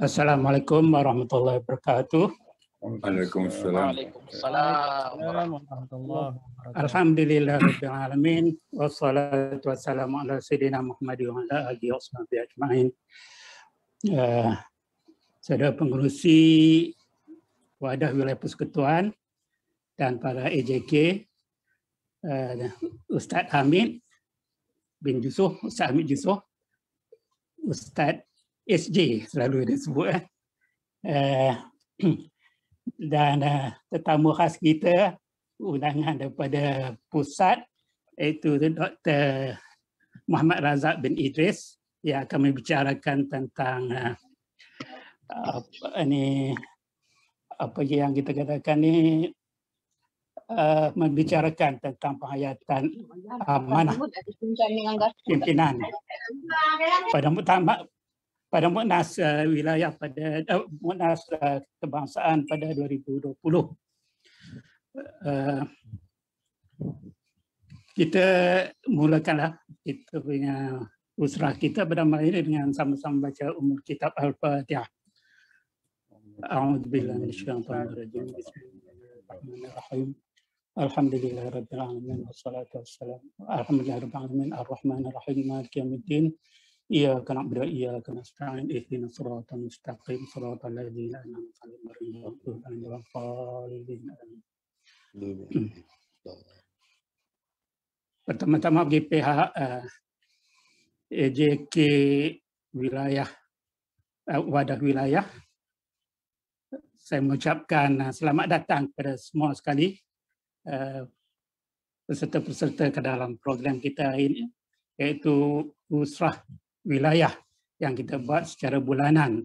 Assalamualaikum warahmatullahi wabarakatuh. Waalaikumsalam. Alhamdulillah rabbil alamin wassalatu wassalamu ala sayidina Muhammad wa ala alihi washabbi ajmain. Uh, saudara pengurusi wadah wilayah persekutuan dan para EJK uh, eh, Ustaz Hamid bin Yusuf, Ustaz Hamid Yusuf, Ustaz SJ selalu dia sebut. Eh. eh dan uh, tetamu khas kita, undangan daripada pusat iaitu Dr. Muhammad Razak bin Idris yang akan membicarakan tentang uh, apa, ini, apa yang kita katakan ini uh, membicarakan tentang penghayatan amanah uh, pimpinan pada muktamar pada Monas uh, wilayah pada uh, eh, Monas uh, kebangsaan pada 2020. Uh, eh, kita mulakanlah kita punya usrah kita pada malam ini dengan sama-sama baca umur kitab Al-Fatihah. A'udzubillahi minasyaitonirrajim. Bismillahirrahmanirrahim. الحمد لله رب العالمين ia kena beri, ia kena اهدنا Ini المستقيم صراط الذين lagi, عليهم غير المغضوب عليهم ولا الضالين Pertama-tama bagi pihak uh, EJK eh, wilayah eh, wadah wilayah, saya mengucapkan eh, selamat datang kepada semua sekali peserta-peserta ke dalam program kita ini, yaitu Usrah wilayah yang kita buat secara bulanan.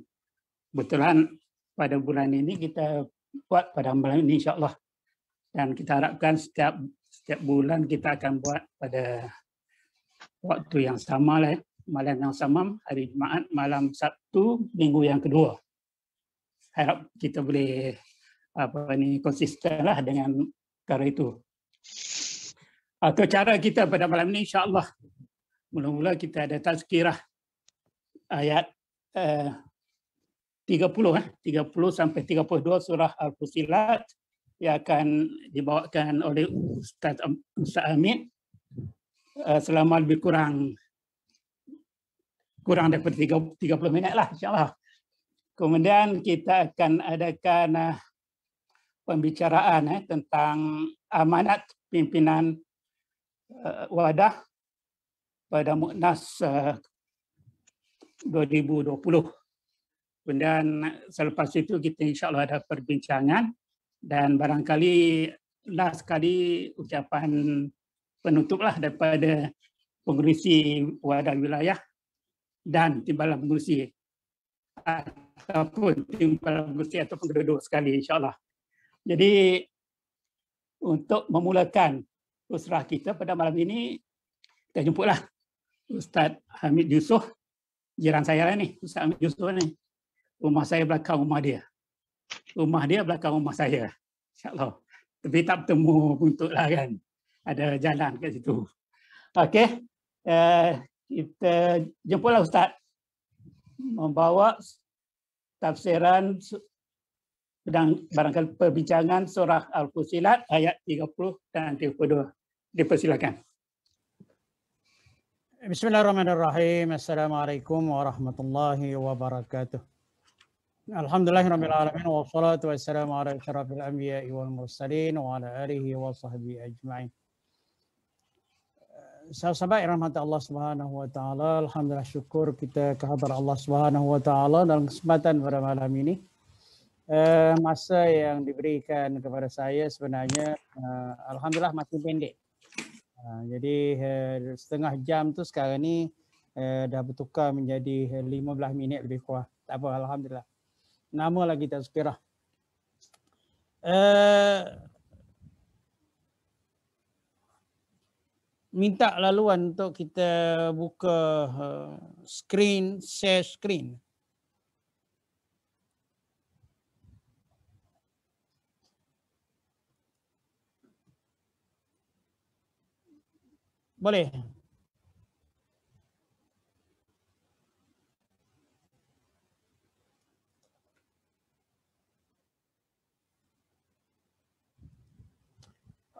Kebetulan pada bulan ini kita buat pada bulan ini insyaAllah. Dan kita harapkan setiap setiap bulan kita akan buat pada waktu yang sama lah. Malam yang sama, hari Jumaat, malam Sabtu, minggu yang kedua. Harap kita boleh apa ni konsisten lah dengan cara itu. Atau cara kita pada malam ini insyaAllah Mula-mula kita ada tazkirah ayat uh, 30 30 sampai 32 surah Al-Fusilat yang akan dibawakan oleh Ustaz Ustaz Amin uh, selama lebih kurang kurang daripada 30 minit lah insyaAllah. Kemudian kita akan adakan uh, pembicaraan eh, tentang amanat pimpinan eh, wadah pada Muknas 2020. Eh, Kemudian selepas itu kita insya Allah ada perbincangan dan barangkali last kali ucapan penutuplah daripada pengurusi wadah wilayah dan timbalan pengurusi ataupun timbalan pengurusi atau kedua sekali insya Allah. Jadi untuk memulakan usrah kita pada malam ini, kita jumpalah Ustaz Hamid Yusuf, jiran saya lah ni, Ustaz Hamid Yusuf ni. Rumah saya belakang rumah dia. Rumah dia belakang rumah saya. InsyaAllah. Tapi tak bertemu untuklah kan. Ada jalan kat situ. Okey. Uh, kita jemputlah Ustaz. Membawa tafsiran sedang barangkali perbincangan surah Al-Fusilat ayat 30 dan 32. Dipersilakan. Bismillahirrahmanirrahim. Assalamualaikum warahmatullahi wabarakatuh. Alhamdulillahirrahmanirrahim. Wa salatu wassalamu ala syarafil anbiya wal mursalin wa ala alihi wa sahbihi ajma'in. Sahabat-sahabat rahmat Allah subhanahu wa ta'ala. Alhamdulillah syukur kita kehadir Allah subhanahu wa ta'ala dalam kesempatan pada malam ini. Eh, masa yang diberikan kepada saya sebenarnya eh, Alhamdulillah masih pendek. Ha, jadi uh, setengah jam tu sekarang ni uh, dah bertukar menjadi 15 eh, minit lebih kurang. Tak apa, Alhamdulillah. Nama lagi tak sekira. Uh, minta laluan untuk kita buka uh, screen, share screen. Uh, Boleh.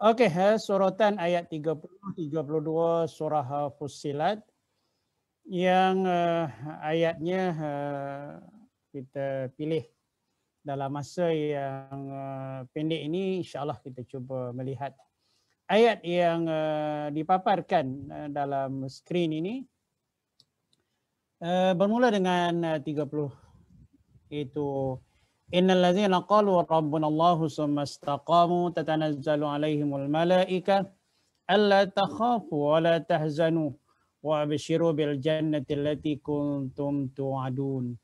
Okey, ha, sorotan ayat 30 32 surah Fussilat yang uh, ayatnya uh, kita pilih dalam masa yang uh, pendek ini insya-Allah kita cuba melihat ayat yang eh, dipaparkan eh, dalam skrin ini eh, bermula dengan 30 itu innal ladzina qalu rabbunallahu tsumma istaqamu tatanazzalu alaihimul malaikatu alla takhafu wa la tahzanu wa abshiru bil jannati allati kuntum tu'adun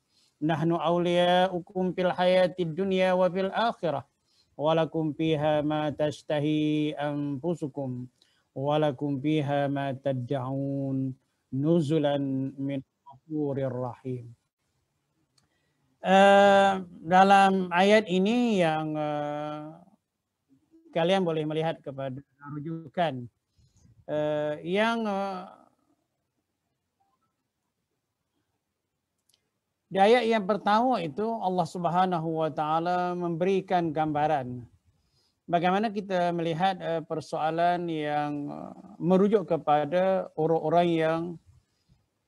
nahnu awliyaukum fil hayatid dunya wa fil akhirah Walakum فيها ma تشتهي أنفسكم ولكم فيها ما تدعون نزلا من غفور رحيم uh, dalam ayat ini yang uh, kalian boleh melihat kepada rujukan uh, yang uh, Di ayat yang pertama itu Allah Subhanahu Wa Taala memberikan gambaran bagaimana kita melihat eh, persoalan yang eh, merujuk kepada orang-orang yang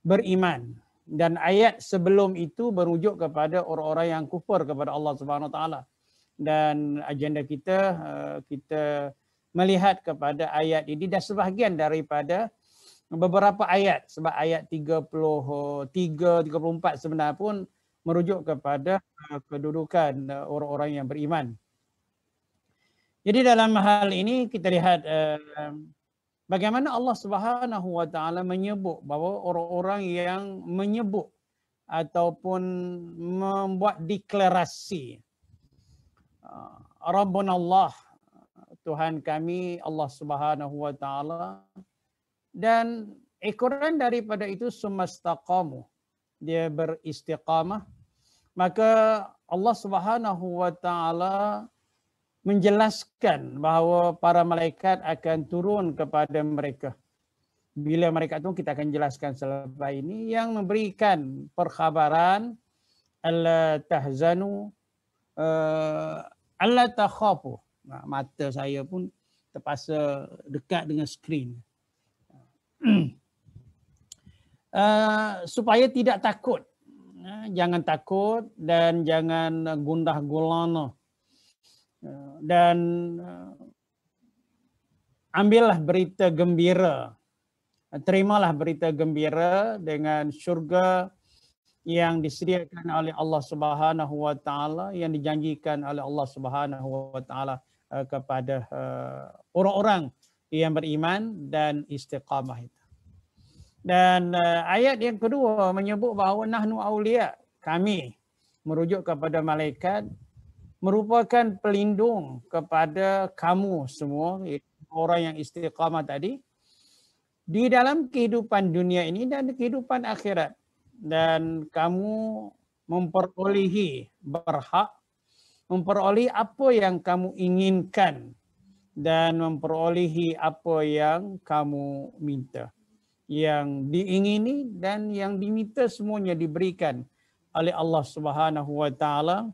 beriman dan ayat sebelum itu merujuk kepada orang-orang yang kufur kepada Allah Subhanahu Wa Taala dan agenda kita eh, kita melihat kepada ayat ini dan sebahagian daripada beberapa ayat sebab ayat 33 34 sebenarnya pun merujuk kepada uh, kedudukan uh, orang-orang yang beriman. Jadi dalam hal ini kita lihat um, bagaimana Allah Subhanahu wa taala menyebut bahawa orang-orang yang menyebut ataupun membuat deklarasi uh, Rabbun Allah Tuhan kami Allah Subhanahu wa taala dan ekoran daripada itu semastaqamu dia beristiqamah maka Allah Subhanahu wa taala menjelaskan bahawa para malaikat akan turun kepada mereka bila mereka itu kita akan jelaskan selepas ini yang memberikan perkhabaran al tahzanu uh, eh, al takhafu mata saya pun terpaksa dekat dengan skrin uh, supaya tidak takut. Ah, jangan takut dan jangan gundah gulana. Ah, dan ambillah berita gembira. Terimalah berita gembira dengan syurga yang disediakan oleh Allah Subhanahu yang dijanjikan oleh Allah Subhanahu kepada orang-orang yang beriman dan istiqamah itu. Dan uh, ayat yang kedua menyebut bahawa nahnu aulia kami merujuk kepada malaikat merupakan pelindung kepada kamu semua orang yang istiqamah tadi di dalam kehidupan dunia ini dan kehidupan akhirat dan kamu memperolehi berhak memperoleh apa yang kamu inginkan dan memperolehi apa yang kamu minta. Yang diingini dan yang diminta semuanya diberikan oleh Allah Subhanahu wa taala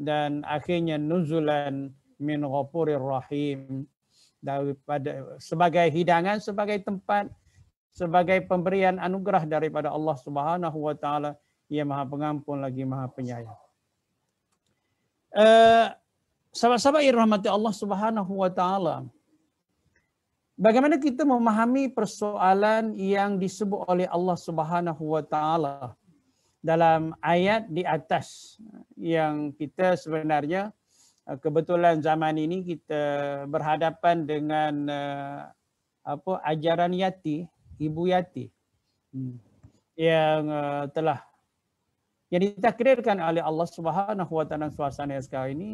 dan akhirnya nuzulan min ghafurir rahim daripada sebagai hidangan sebagai tempat sebagai pemberian anugerah daripada Allah Subhanahu wa taala yang Maha Pengampun lagi Maha Penyayang. Uh, Sahabat-sahabat yang rahmati Allah Subhanahu wa taala. Bagaimana kita memahami persoalan yang disebut oleh Allah Subhanahu wa taala dalam ayat di atas yang kita sebenarnya eh, kebetulan zaman ini kita berhadapan dengan eh, apa ajaran yati, ibu yati hmm, yang eh, telah yang ditakdirkan oleh Allah Subhanahu wa taala suasana yang sekarang ini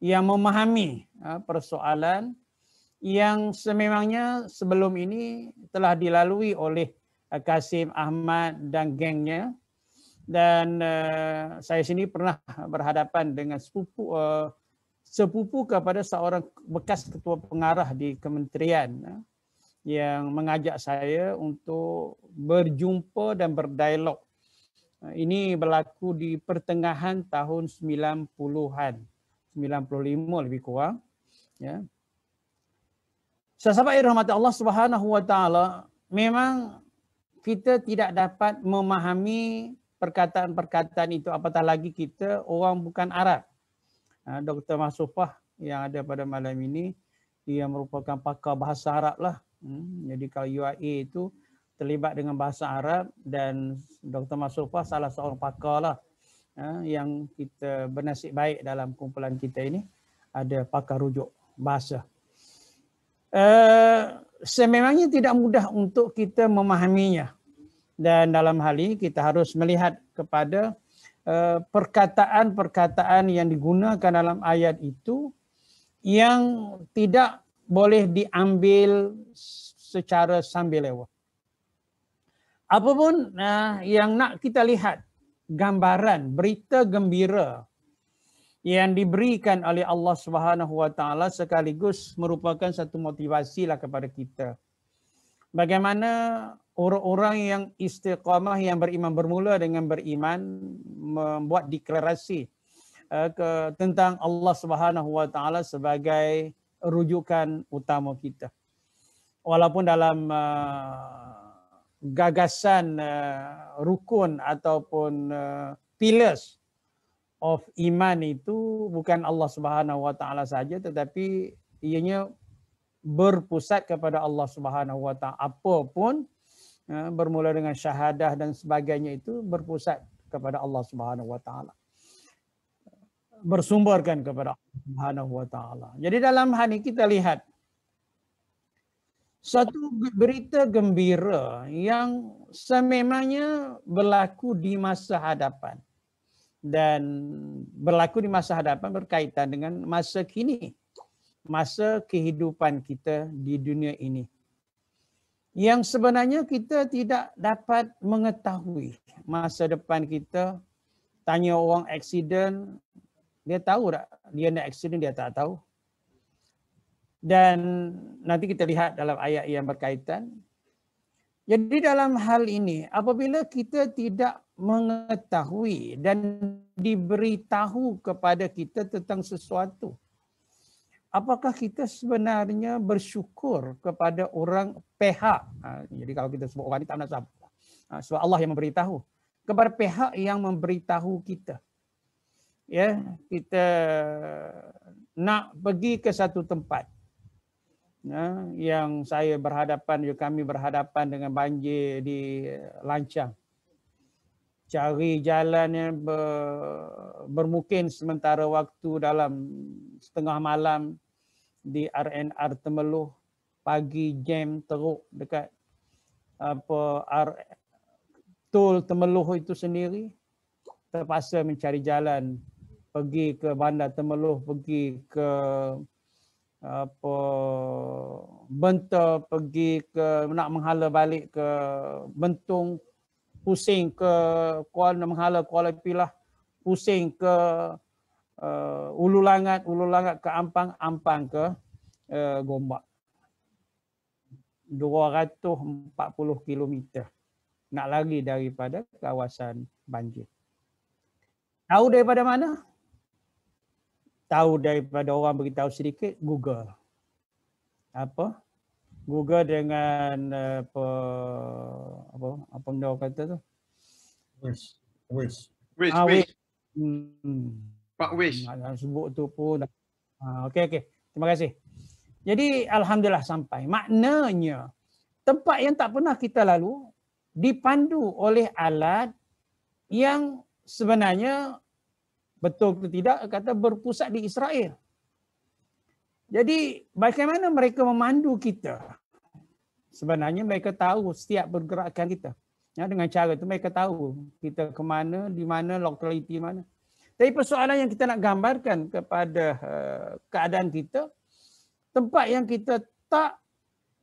yang memahami ha, persoalan yang sememangnya sebelum ini telah dilalui oleh ha, Kasim Ahmad dan gengnya dan ha, saya sini pernah berhadapan dengan sepupu sepupu kepada seorang bekas ketua pengarah di kementerian yang mengajak saya untuk berjumpa dan berdialog. Ini berlaku di pertengahan tahun 90-an. 95 lebih kurang ya sahabat rahmat Allah Subhanahu wa taala memang kita tidak dapat memahami perkataan-perkataan itu apatah lagi kita orang bukan Arab ha, Dr. Masufah yang ada pada malam ini dia merupakan pakar bahasa Arab lah. Hmm, jadi kalau UAE itu terlibat dengan bahasa Arab dan Dr. Masufah salah seorang pakar lah Ha, yang kita bernasib baik dalam kumpulan kita ini ada pakar rujuk bahasa. Eh, sememangnya tidak mudah untuk kita memahaminya dan dalam hal ini kita harus melihat kepada eh, perkataan-perkataan yang digunakan dalam ayat itu yang tidak boleh diambil secara sambil lewat. Apapun nah, eh, yang nak kita lihat gambaran berita gembira yang diberikan oleh Allah Subhanahu Wa Taala sekaligus merupakan satu motivasi lah kepada kita. Bagaimana orang-orang yang istiqamah yang beriman bermula dengan beriman membuat deklarasi eh, ke, tentang Allah Subhanahu Wa Taala sebagai rujukan utama kita. Walaupun dalam uh, gagasan uh, rukun ataupun uh, pillars of iman itu bukan Allah Subhanahu Wa Taala saja tetapi ianya berpusat kepada Allah Subhanahu Wa Taala apapun uh, bermula dengan syahadah dan sebagainya itu berpusat kepada Allah Subhanahu Wa Taala bersumberkan kepada Allah Subhanahu Wa Taala. Jadi dalam hal ini kita lihat satu berita gembira yang sememangnya berlaku di masa hadapan dan berlaku di masa hadapan berkaitan dengan masa kini masa kehidupan kita di dunia ini yang sebenarnya kita tidak dapat mengetahui masa depan kita tanya orang accident dia tahu tak dia nak accident dia tak tahu dan nanti kita lihat dalam ayat yang berkaitan. Jadi dalam hal ini apabila kita tidak mengetahui dan diberitahu kepada kita tentang sesuatu. Apakah kita sebenarnya bersyukur kepada orang PH? Ha, jadi kalau kita sebut orang ini tak nak sabar. Ha, sebab Allah yang memberitahu. Kepada PH yang memberitahu kita. Ya, kita nak pergi ke satu tempat ya, yang saya berhadapan juga ya, kami berhadapan dengan banjir di eh, Lancang. Cari jalan yang ber, bermukim sementara waktu dalam setengah malam di RNR Temeluh pagi jam teruk dekat apa R, tol Temeluh itu sendiri terpaksa mencari jalan pergi ke bandar Temeluh pergi ke apa bentar pergi ke nak menghala balik ke bentung pusing ke kuala nak menghala kuala pilah pusing ke uh, ulu langat ulu langat ke ampang ampang ke uh, gombak 240 km nak lagi daripada kawasan banjir tahu daripada mana tahu daripada orang beritahu sedikit Google. Apa? Google dengan eh, apa apa apa benda orang kata tu? Wish. Wish. Wish. Ah, wish. Hmm. Pak Wish. Nak sebut tu pun. Ah, okey okey. Terima kasih. Jadi alhamdulillah sampai. Maknanya tempat yang tak pernah kita lalu dipandu oleh alat yang sebenarnya betul ke tidak kata berpusat di Israel. Jadi bagaimana mereka memandu kita? Sebenarnya mereka tahu setiap pergerakan kita. Ya, dengan cara itu mereka tahu kita ke mana, di mana, lokaliti mana. Tapi persoalan yang kita nak gambarkan kepada uh, keadaan kita, tempat yang kita tak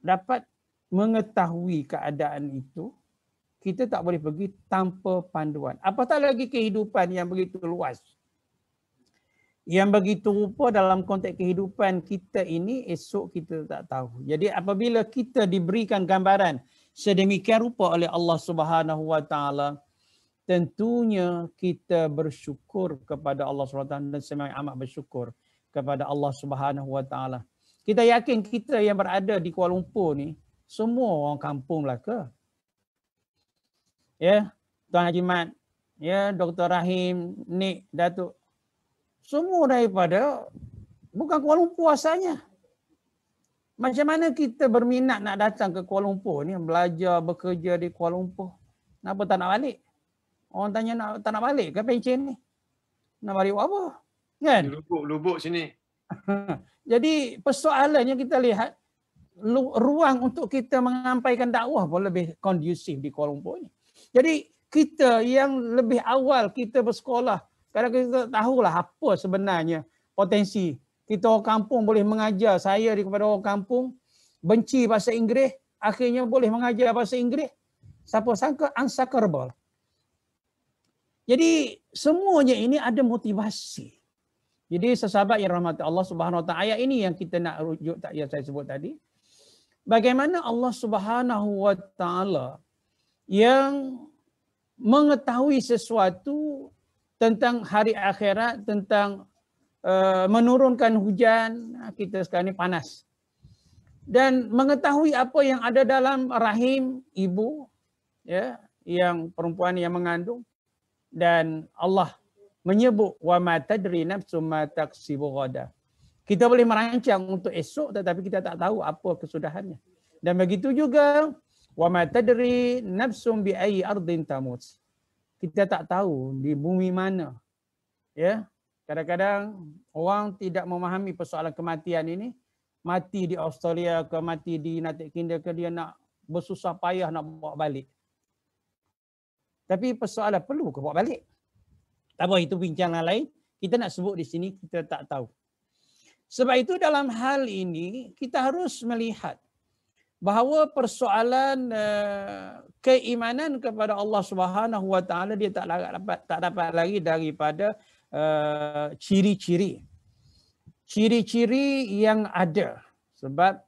dapat mengetahui keadaan itu, kita tak boleh pergi tanpa panduan. Apatah lagi kehidupan yang begitu luas. Yang begitu rupa dalam konteks kehidupan kita ini esok kita tak tahu. Jadi apabila kita diberikan gambaran sedemikian rupa oleh Allah Subhanahu Wa Taala tentunya kita bersyukur kepada Allah Subhanahu Wa Taala dan semai amat bersyukur kepada Allah Subhanahu Wa Taala. Kita yakin kita yang berada di Kuala Lumpur ni semua orang kampung lah ke? Ya, Tuan Haji Mat, ya, Dr. Rahim, Nik, Datuk semua daripada bukan Kuala Lumpur asalnya. Macam mana kita berminat nak datang ke Kuala Lumpur ni, belajar, bekerja di Kuala Lumpur. Kenapa tak nak balik? Orang tanya nak, tak nak balik ke pencin ni? Nak balik buat apa? Kan? Lubuk-lubuk sini. Jadi persoalannya kita lihat ruang untuk kita mengampaikan dakwah pun lebih kondusif di Kuala Lumpur ni. Jadi kita yang lebih awal kita bersekolah kalau kita tahulah apa sebenarnya potensi. Kita orang kampung boleh mengajar saya di kepada orang kampung. Benci bahasa Inggeris. Akhirnya boleh mengajar bahasa Inggeris. Siapa sangka? Unsuckerable. Jadi semuanya ini ada motivasi. Jadi sesahabat yang rahmat Allah subhanahu Ayat ini yang kita nak rujuk tak yang saya sebut tadi. Bagaimana Allah subhanahu yang mengetahui sesuatu tentang hari akhirat, tentang uh, menurunkan hujan, kita sekarang ini panas. Dan mengetahui apa yang ada dalam rahim ibu, ya, yang perempuan yang mengandung. Dan Allah menyebut, wa ma tadri nafsu ma taksibu ghada. Kita boleh merancang untuk esok tetapi kita tak tahu apa kesudahannya. Dan begitu juga, wa ma tadri nafsu bi ayi ardin tamut kita tak tahu di bumi mana. Ya. Kadang-kadang orang tidak memahami persoalan kematian ini. Mati di Australia ke mati di United Kingdom ke dia nak bersusah payah nak bawa balik. Tapi persoalan perlu ke bawa balik? Tak apa itu bincang lain. Kita nak sebut di sini kita tak tahu. Sebab itu dalam hal ini kita harus melihat bahawa persoalan eh, keimanan kepada Allah Subhanahu Wa Taala dia tak dapat tak dapat lagi daripada eh, ciri-ciri ciri-ciri yang ada sebab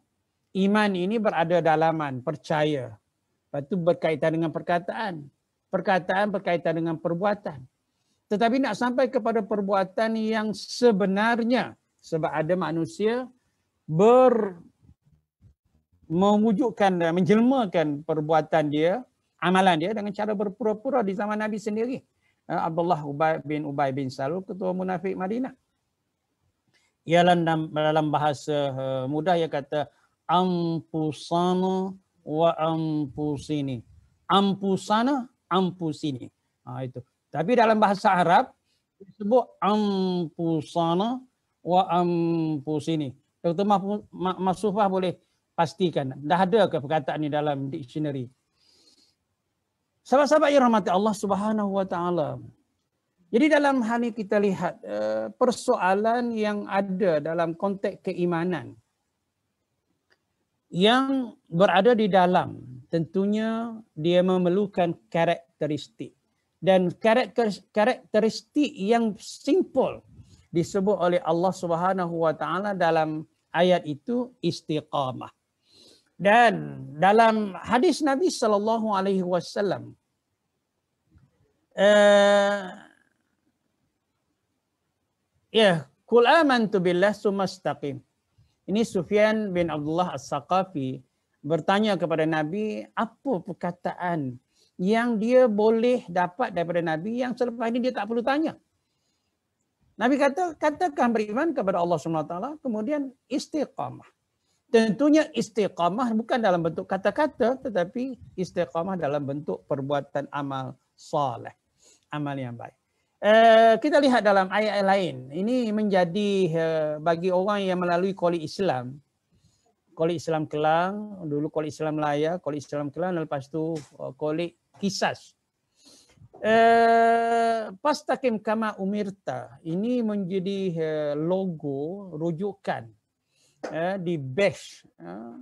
iman ini berada dalaman percaya Lepas itu berkaitan dengan perkataan perkataan berkaitan dengan perbuatan tetapi nak sampai kepada perbuatan yang sebenarnya sebab ada manusia ber memujukkan dan menjelmakan perbuatan dia, amalan dia dengan cara berpura-pura di zaman Nabi sendiri. Eh, Abdullah Ubay bin Ubay bin Salul, ketua munafik Madinah. Ia dalam bahasa eh, mudah ia kata ampusana wa ampusini. Ampusana, ampusini. Ha, itu. Tapi dalam bahasa Arab disebut ampusana wa ampusini. Dr. Mahfuz Masufah boleh pastikan dah ada ke perkataan ni dalam dictionary sahabat-sahabat yang rahmati Allah Subhanahu wa taala jadi dalam hal ini kita lihat eh, persoalan yang ada dalam konteks keimanan yang berada di dalam tentunya dia memerlukan karakteristik dan karakteristik yang simple disebut oleh Allah Subhanahu wa taala dalam ayat itu istiqamah dan dalam hadis Nabi sallallahu alaihi wasallam eh, ya kul amantu billah sumastaqim. Ini Sufyan bin Abdullah As-Saqafi bertanya kepada Nabi apa perkataan yang dia boleh dapat daripada Nabi yang selepas ini dia tak perlu tanya. Nabi kata katakan beriman kepada Allah Subhanahu taala kemudian istiqamah tentunya istiqamah bukan dalam bentuk kata-kata tetapi istiqamah dalam bentuk perbuatan amal soleh amal yang baik eh, kita lihat dalam ayat ayat lain ini menjadi eh, bagi orang yang melalui koli Islam koli Islam Kelang dulu koli Islam Laya koli Islam Kelang lepas tu eh, koli Kisas eh, pastakim kama umirta ini menjadi eh, logo rujukan eh, di bash eh,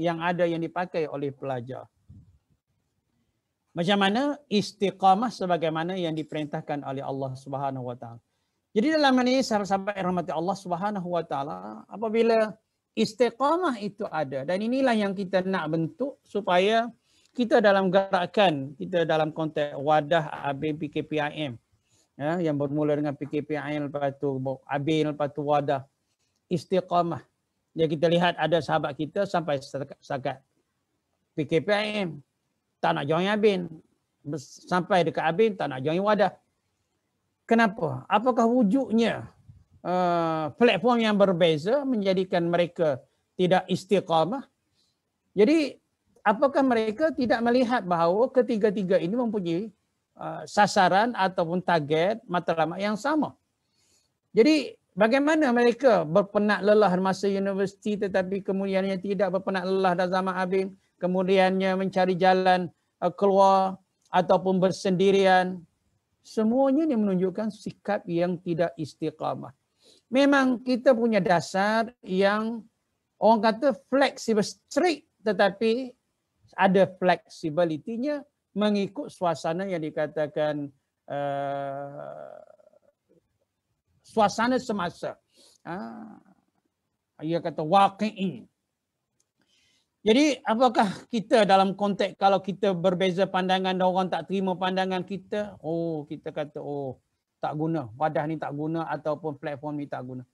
yang ada yang dipakai oleh pelajar. Macam mana istiqamah sebagaimana yang diperintahkan oleh Allah Subhanahu wa taala. Jadi dalam ini sahabat-sahabat yang rahmati Allah Subhanahu wa taala, apabila istiqamah itu ada dan inilah yang kita nak bentuk supaya kita dalam gerakan, kita dalam konteks wadah ABPKPIM ya, yang bermula dengan PKPIM lepas tu AB lepas tu wadah istiqamah Ya kita lihat ada sahabat kita sampai sekat PKPM tak nak join Abin. Sampai dekat Abin tak nak join wadah. Kenapa? Apakah wujudnya uh, platform yang berbeza menjadikan mereka tidak istiqamah? Jadi apakah mereka tidak melihat bahawa ketiga-tiga ini mempunyai uh, sasaran ataupun target matlamat yang sama? Jadi Bagaimana mereka berpenat lelah masa universiti tetapi kemudiannya tidak berpenat lelah dalam zaman abim. Kemudiannya mencari jalan eh, keluar ataupun bersendirian. Semuanya ini menunjukkan sikap yang tidak istiqamah. Memang kita punya dasar yang orang kata flexible strict tetapi ada fleksibilitinya mengikut suasana yang dikatakan eh, suasana semasa. Ha. Ia kata waqi'i. Jadi apakah kita dalam konteks kalau kita berbeza pandangan dan orang tak terima pandangan kita, oh kita kata oh tak guna, wadah ni tak guna ataupun platform ni tak guna.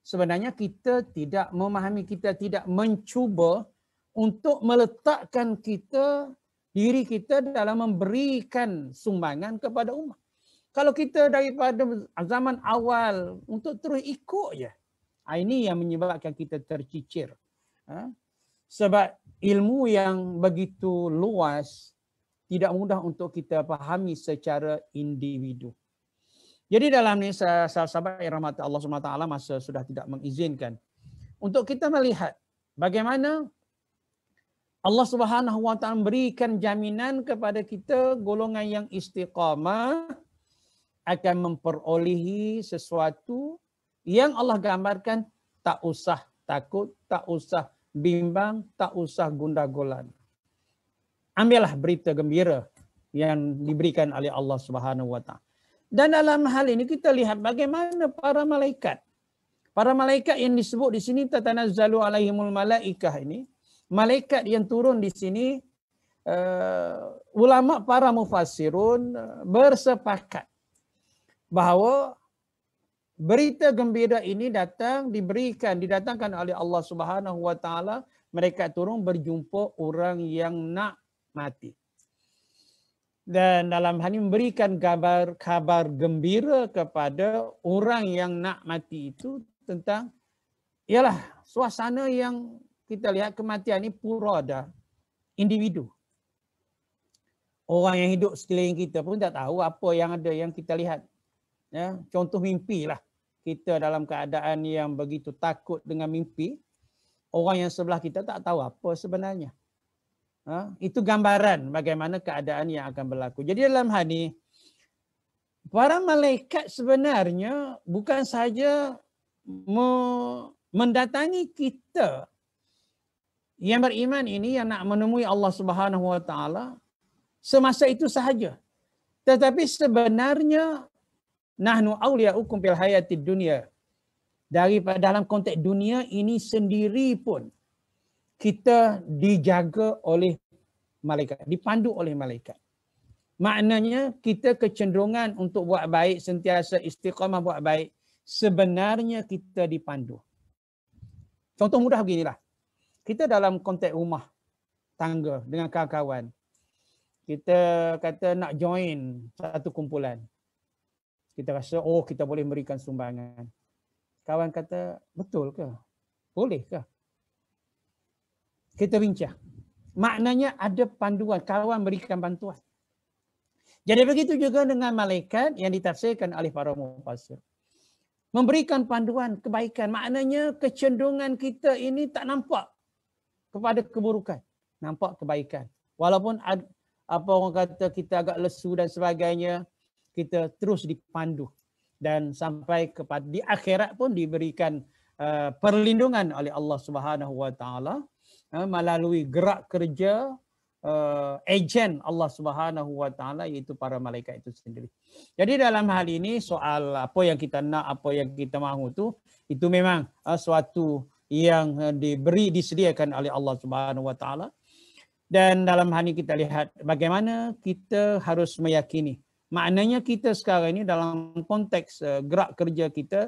Sebenarnya kita tidak memahami, kita tidak mencuba untuk meletakkan kita diri kita dalam memberikan sumbangan kepada umat kalau kita daripada zaman awal untuk terus ikut je. Ah, ini yang menyebabkan kita tercicir. Ha? Sebab ilmu yang begitu luas tidak mudah untuk kita fahami secara individu. Jadi dalam ni sahabat yang rahmat Allah SWT masa sudah tidak mengizinkan. Untuk kita melihat bagaimana Allah Subhanahu memberikan jaminan kepada kita golongan yang istiqamah akan memperolehi sesuatu yang Allah gambarkan tak usah takut, tak usah bimbang, tak usah gundah gulana. Ambillah berita gembira yang diberikan oleh Allah Subhanahu wa Dan dalam hal ini kita lihat bagaimana para malaikat. Para malaikat yang disebut di sini tatanazzalu alaihimul malaikah ini, malaikat yang turun di sini uh, ulama para mufassirun eh, bersepakat bahawa berita gembira ini datang diberikan didatangkan oleh Allah Subhanahu wa taala mereka turun berjumpa orang yang nak mati dan dalam hal ini memberikan kabar kabar gembira kepada orang yang nak mati itu tentang ialah suasana yang kita lihat kematian ini pura dah individu orang yang hidup sekeliling kita pun tak tahu apa yang ada yang kita lihat Ya, contoh mimpi lah. Kita dalam keadaan yang begitu takut dengan mimpi. Orang yang sebelah kita tak tahu apa sebenarnya. Ha? Itu gambaran bagaimana keadaan yang akan berlaku. Jadi dalam hal ini, para malaikat sebenarnya bukan saja sahaja mendatangi kita yang beriman ini yang nak menemui Allah Subhanahu Wa Taala semasa itu sahaja. Tetapi sebenarnya nahnu awliya hukum bil hayati dunia. dari dalam konteks dunia ini sendiri pun kita dijaga oleh malaikat, dipandu oleh malaikat. Maknanya kita kecenderungan untuk buat baik, sentiasa istiqamah buat baik, sebenarnya kita dipandu. Contoh mudah beginilah. Kita dalam konteks rumah, tangga dengan kawan-kawan. Kita kata nak join satu kumpulan kita rasa oh kita boleh memberikan sumbangan. Kawan kata betul ke? Boleh ke? Kita bincang. Maknanya ada panduan, kawan berikan bantuan. Jadi begitu juga dengan malaikat yang ditafsirkan oleh para mufassir. Memberikan panduan kebaikan, maknanya kecenderungan kita ini tak nampak kepada keburukan, nampak kebaikan. Walaupun ada, apa orang kata kita agak lesu dan sebagainya, kita terus dipandu dan sampai kepada di akhirat pun diberikan uh, perlindungan oleh Allah Subhanahu Wa Taala uh, melalui gerak kerja uh, ejen Allah Subhanahu Wa Taala yaitu para malaikat itu sendiri. Jadi dalam hal ini soal apa yang kita nak apa yang kita mahu tu itu memang uh, suatu yang uh, diberi disediakan oleh Allah Subhanahu Wa Taala dan dalam hal ini kita lihat bagaimana kita harus meyakini uh, maknanya kita sekarang ini dalam konteks uh, gerak kerja kita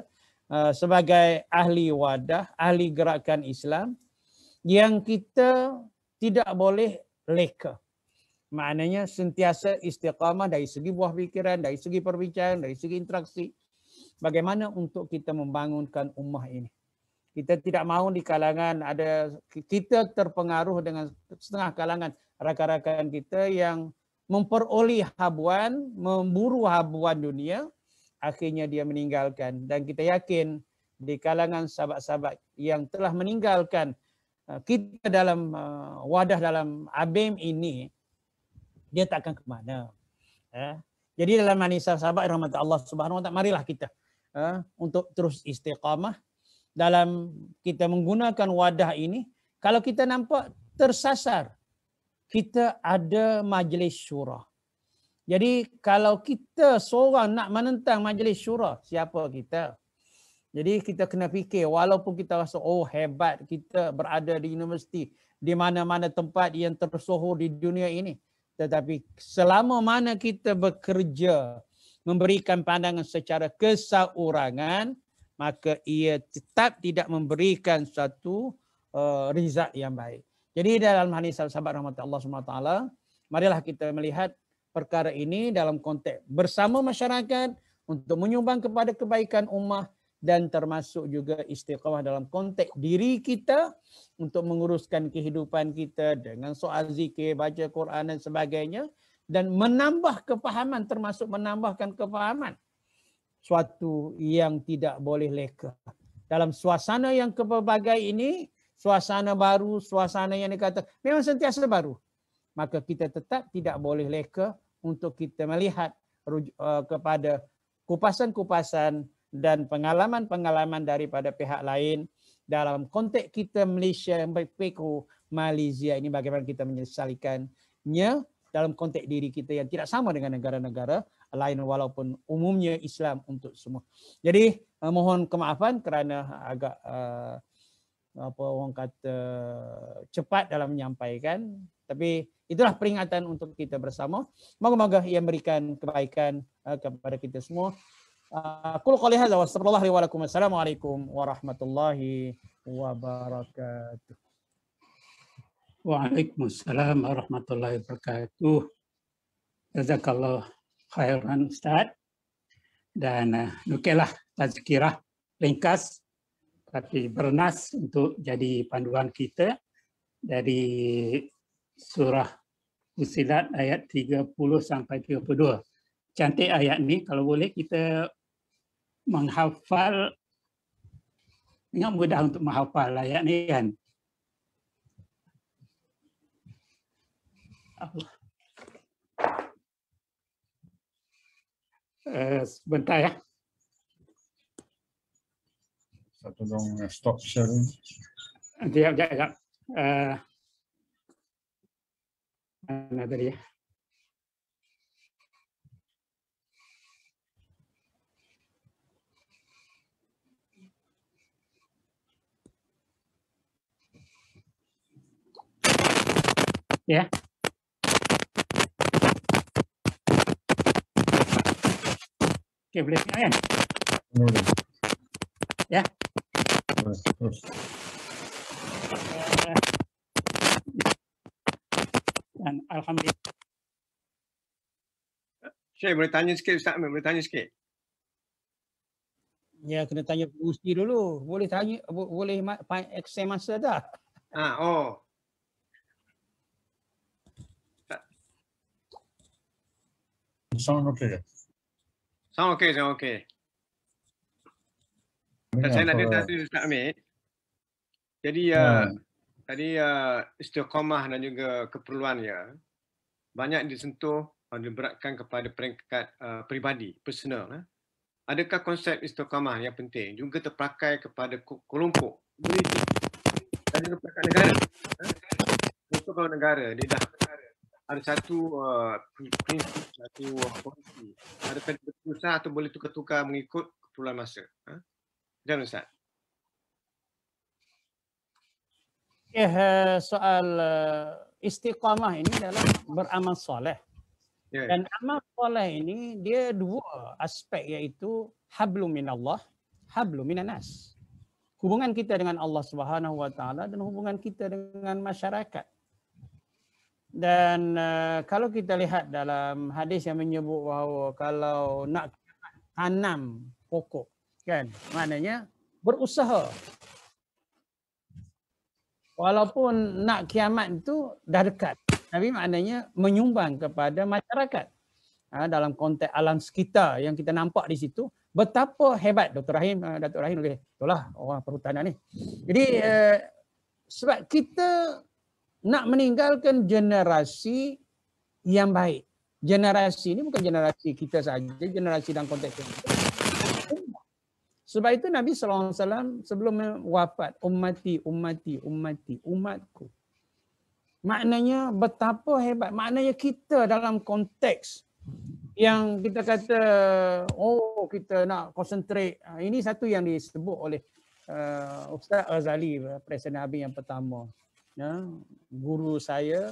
uh, sebagai ahli wadah, ahli gerakan Islam yang kita tidak boleh leka. Maknanya sentiasa istiqamah dari segi buah fikiran, dari segi perbincangan, dari segi interaksi. Bagaimana untuk kita membangunkan ummah ini. Kita tidak mahu di kalangan ada kita terpengaruh dengan setengah kalangan rakan-rakan kita yang memperoleh habuan, memburu habuan dunia, akhirnya dia meninggalkan. Dan kita yakin di kalangan sahabat-sahabat yang telah meninggalkan uh, kita dalam uh, wadah dalam abim ini, dia tak akan ke mana. Eh? Jadi dalam manisah sahabat, rahmat Allah subhanahu wa ta'ala, marilah kita eh, untuk terus istiqamah dalam kita menggunakan wadah ini. Kalau kita nampak tersasar, kita ada majlis syura. Jadi kalau kita seorang nak menentang majlis syura, siapa kita? Jadi kita kena fikir walaupun kita rasa oh hebat kita berada di universiti di mana-mana tempat yang tersohor di dunia ini. Tetapi selama mana kita bekerja memberikan pandangan secara kesaurangan, maka ia tetap tidak memberikan satu uh, eh, result yang baik. Jadi dalam hadis sahabat-sahabat rahmat Allah SWT, marilah kita melihat perkara ini dalam konteks bersama masyarakat untuk menyumbang kepada kebaikan ummah dan termasuk juga istiqamah dalam konteks diri kita untuk menguruskan kehidupan kita dengan soal zikir, baca Quran dan sebagainya dan menambah kefahaman termasuk menambahkan kefahaman suatu yang tidak boleh leka. Dalam suasana yang kepelbagai ini, suasana baru, suasana yang dia dikata memang sentiasa baru. Maka kita tetap tidak boleh leka untuk kita melihat eh, kepada kupasan-kupasan dan pengalaman-pengalaman daripada pihak lain dalam konteks kita Malaysia yang baik Malaysia ini bagaimana kita menyesalikannya dalam konteks diri kita yang tidak sama dengan negara-negara lain walaupun umumnya Islam untuk semua. Jadi eh, mohon kemaafan kerana agak uh, apa orang kata cepat dalam menyampaikan tapi itulah peringatan untuk kita bersama moga-moga ia memberikan kebaikan eh, kepada kita semua aku ah, qali hadza wasallallahu alaihi wasallam warahmatullahi wabarakatuh Waalaikumsalam warahmatullahi wabarakatuh. Jazakallah khairan Ustaz. Dan uh, eh, okeylah tazkirah ringkas tapi bernas untuk jadi panduan kita dari surah Fusilat ayat 30 sampai 32. Cantik ayat ni kalau boleh kita menghafal dengan mudah untuk menghafal ayat ni kan. Allah. Uh, sebentar ya. Så att de eh, stop sharing. Diam, diam, diam. Mana tadi ya? Ya. Okay, boleh tengok kan? Boleh. Ya. Yeah. Ya? Dan Alhamdulillah. Syekh boleh tanya sikit Ustaz Amin, boleh tanya sikit. Ya, kena tanya Gusti dulu. Boleh tanya, bo- boleh pakai eksem masa dah. Ha, ah, oh. Sound okay. Sound okay, sound okay. Ya, saya nak tanya tadi Ustaz Amir. Jadi ya. uh, tadi ya istiqamah dan juga keperluan ya banyak disentuh dan diberatkan kepada peringkat uh, peribadi, personal. Eh. Adakah konsep istiqamah yang penting juga terpakai kepada kelompok politik dan juga peringkat negara? Eh. kalau negara, dia dah ada satu uh, prinsip, satu uh, polisi. Adakah dia berusaha atau boleh tukar-tukar mengikut keperluan masa? Eh. Dan Ustaz. Ya, soal eh, istiqamah ini dalam beramal soleh. Ya, Dan amal soleh ini dia dua aspek iaitu hablum minallah, hablum minanas. Hubungan kita dengan Allah Subhanahu wa dan hubungan kita dengan masyarakat. Dan uh, kalau kita lihat dalam hadis yang menyebut bahawa kalau nak tanam pokok kan maknanya berusaha walaupun nak kiamat itu dah dekat tapi maknanya menyumbang kepada masyarakat ha, dalam konteks alam sekitar yang kita nampak di situ betapa hebat Dr. Rahim eh, Datuk Rahim boleh itulah orang perhutanan ni jadi eh, sebab kita nak meninggalkan generasi yang baik generasi ini bukan generasi kita saja generasi dalam konteks kita sebab itu Nabi SAW sebelum wafat, ummati, ummati, ummati, umatku. Maknanya betapa hebat, maknanya kita dalam konteks yang kita kata, oh kita nak concentrate. Ha, ini satu yang disebut oleh uh, Ustaz Azali, Presiden Nabi yang pertama. Ya, guru saya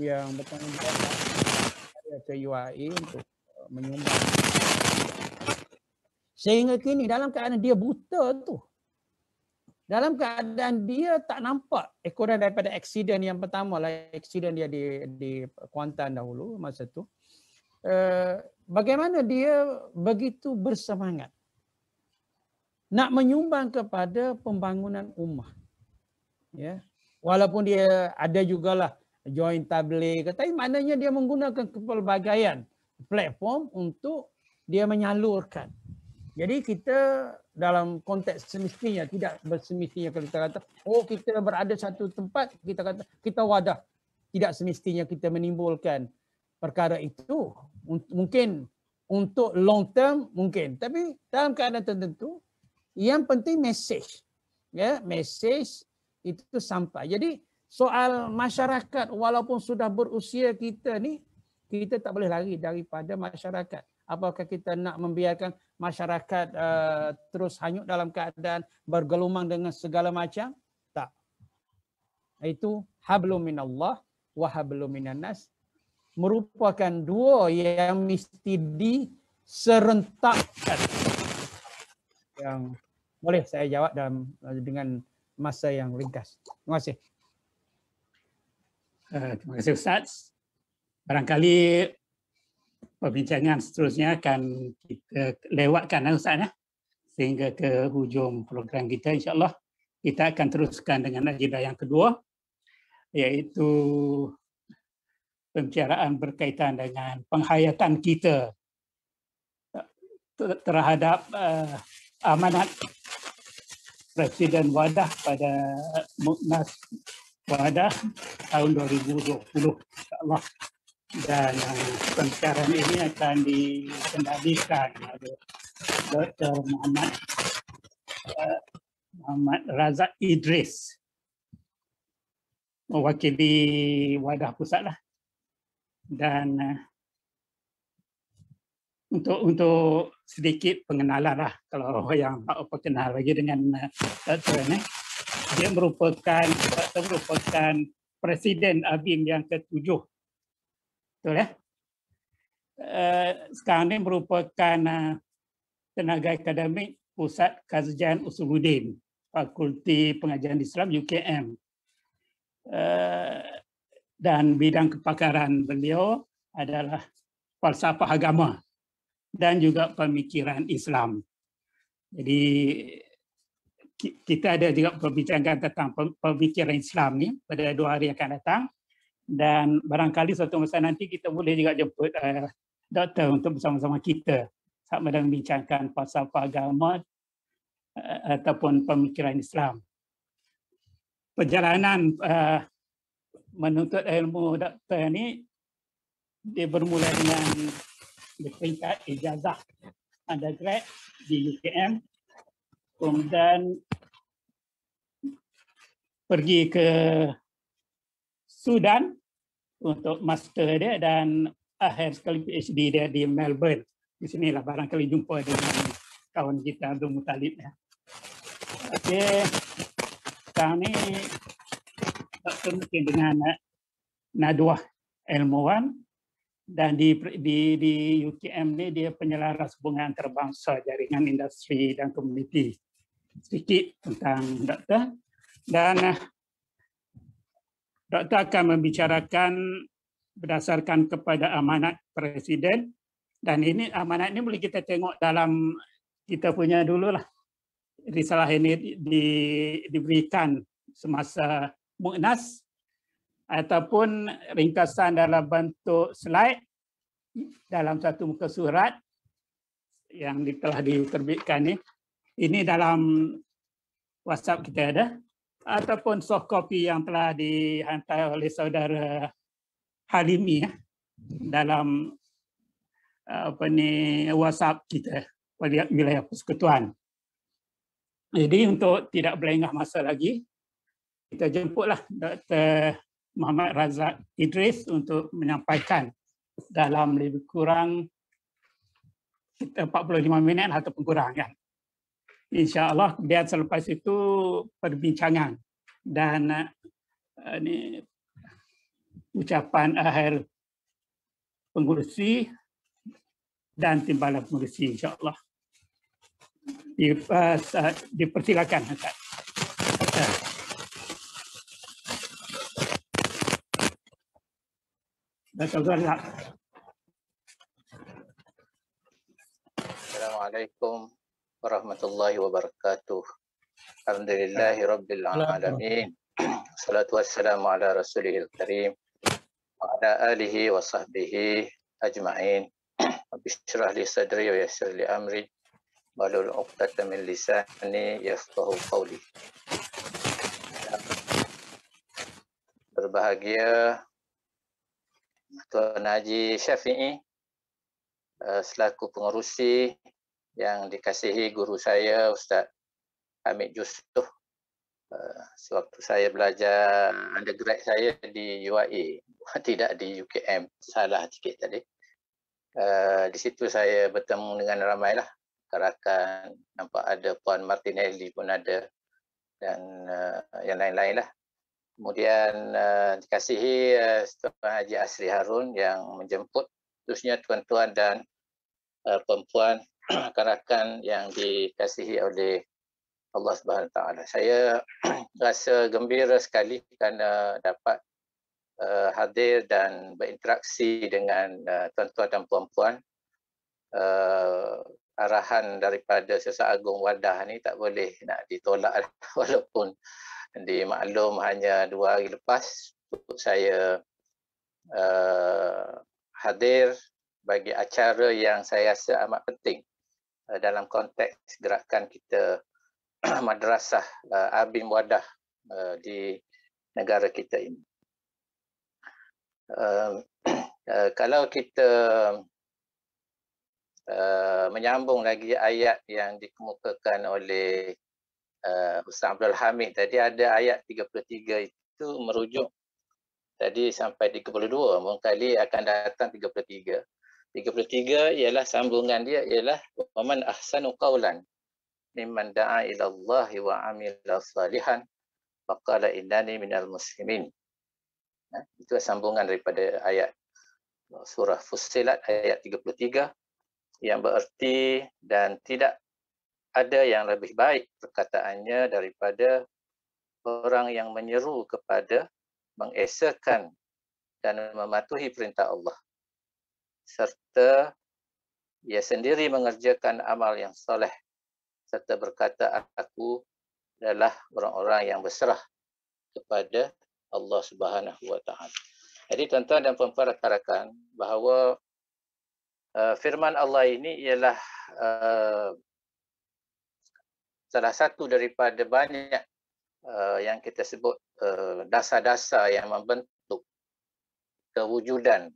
yang bertanggungjawab ke UAE untuk menyumbang Sehingga kini dalam keadaan dia buta tu. Dalam keadaan dia tak nampak ekoran daripada aksiden yang pertama lah. Aksiden dia di, di Kuantan dahulu masa tu. Eh, bagaimana dia begitu bersemangat nak menyumbang kepada pembangunan ummah. Ya. Walaupun dia ada juga lah join tabligh, tapi maknanya dia menggunakan kepelbagaian platform untuk dia menyalurkan. Jadi kita dalam konteks semestinya tidak bersemestinya kalau kita kata oh kita berada satu tempat kita kata kita wadah tidak semestinya kita menimbulkan perkara itu mungkin untuk long term mungkin tapi dalam keadaan tertentu yang penting message ya message itu sampai jadi soal masyarakat walaupun sudah berusia kita ni kita tak boleh lari daripada masyarakat apakah kita nak membiarkan masyarakat uh, terus hanyut dalam keadaan bergelumang dengan segala macam tak itu hablum minallah wa hablum minannas merupakan dua yang mesti diserentakkan yang boleh saya jawab dalam eh, dengan masa yang ringkas. Terima kasih. Uh, terima kasih Ustaz. Barangkali perbincangan seterusnya akan kita lewatkan lah Ustaz ya. Sehingga ke hujung program kita insyaAllah kita akan teruskan dengan agenda yang kedua iaitu pembicaraan berkaitan dengan penghayatan kita terhadap uh, amanat Presiden Wadah pada Muknas Wadah tahun 2020 insyaAllah dan eh, pengkaran ini akan dikendalikan oleh Dr. Muhammad eh, Muhammad Razak Idris mewakili wadah pusat lah dan eh, untuk untuk sedikit pengenalan lah kalau yang tak kenal lagi dengan Dr. ini dia merupakan dia merupakan Presiden Abim yang ketujuh Betul ya? Eh, sekarang ini merupakan eh, tenaga akademik Pusat Kajian Usuluddin, Fakulti Pengajian Islam UKM. Eh, dan bidang kepakaran beliau adalah falsafah agama dan juga pemikiran Islam. Jadi kita ada juga perbincangan tentang pemikiran Islam ni pada dua hari akan datang dan barangkali suatu masa nanti kita boleh juga jemput uh, doktor untuk bersama-sama kita sama dalam membincangkan pasal agama uh, ataupun pemikiran Islam. Perjalanan uh, menuntut ilmu doktor ini dia bermula dengan peringkat ijazah undergrad di UKM kemudian pergi ke Sudan untuk master dia dan akhir sekali PhD dia di Melbourne. Di sinilah barangkali jumpa dengan kawan kita Abdul Mutalib. Ya. Okey, kami ini doktor mungkin dengan eh, Nadwa Ilmuwan dan di, di, di UKM ni dia penyelaras hubungan antarabangsa jaringan industri dan komuniti. Sedikit tentang doktor. Dan eh, doktor akan membicarakan berdasarkan kepada amanat presiden dan ini amanat ini boleh kita tengok dalam kita punya dulu lah risalah ini di, diberikan semasa muknas ataupun ringkasan dalam bentuk slide dalam satu muka surat yang telah diterbitkan ini. Ini dalam WhatsApp kita ada ataupun soft copy yang telah dihantar oleh saudara Halimi ya, dalam eh, apa ni WhatsApp kita pada wilayah persekutuan. Jadi untuk tidak berlengah masa lagi, kita jemputlah Dr. Muhammad Razak Idris untuk menyampaikan dalam lebih kurang 45 minit ataupun kurang kan. Insya Allah kemudian selepas itu perbincangan dan uh, ini ucapan akhir pengurusi dan timbalan pengurusi insya Allah di, uh, dipersilakan. Assalamualaikum warahmatullahi wabarakatuh. Alhamdulillahi rabbil alamin. Salatu wassalamu ala rasulihil karim wa ala alihi wa sahbihi ajma'in. Bishrah li sadri wa yassir li amri wa lul uqdata min lisani yafqahu qawli. Berbahagia Tuan Haji Syafi'i eh, selaku pengerusi yang dikasihi guru saya Ustaz Hamid Justuh eh, uh, sewaktu saya belajar undergrad saya di UAE tidak di UKM salah sikit tadi uh, di situ saya bertemu dengan ramailah rakan nampak ada puan Martinelli pun ada dan uh, yang lain-lain lah kemudian uh, dikasihi uh, Tuan Haji Asri Harun yang menjemput khususnya tuan-tuan dan uh, perempuan rakan-rakan yang dikasihi oleh Allah SWT, Saya rasa gembira sekali kerana dapat uh, hadir dan berinteraksi dengan uh, tuan-tuan dan puan-puan. Uh, arahan daripada Sesa Agung Wadah ni tak boleh nak ditolak walaupun dimaklum hanya dua hari lepas untuk saya uh, hadir bagi acara yang saya rasa amat penting Eh, dalam konteks gerakan kita madrasah uh, eh, Abim Wadah uh, di negara kita ini. Uh, uh, kalau kita uh, menyambung lagi ayat yang dikemukakan oleh uh, Ustaz Abdul Hamid tadi ada ayat 33 itu merujuk tadi sampai 32 mungkin akan datang 33 ialah sambungan dia ialah waman ahsanu qawlan mimman da'a ila Allah wa amila salihan wa qala innani minal muslimin. Ya, itu sambungan daripada ayat surah Fussilat ayat 33 yang bererti dan tidak ada yang lebih baik perkataannya daripada orang yang menyeru kepada mengesahkan dan mematuhi perintah Allah serta ia sendiri mengerjakan amal yang soleh serta berkata aku adalah orang-orang yang berserah kepada Allah Subhanahu wa taala. Jadi tuan-tuan dan puan-puan rakan-rakan bahawa uh, firman Allah ini ialah uh, salah satu daripada banyak uh, yang kita sebut uh, dasar-dasar yang membentuk kewujudan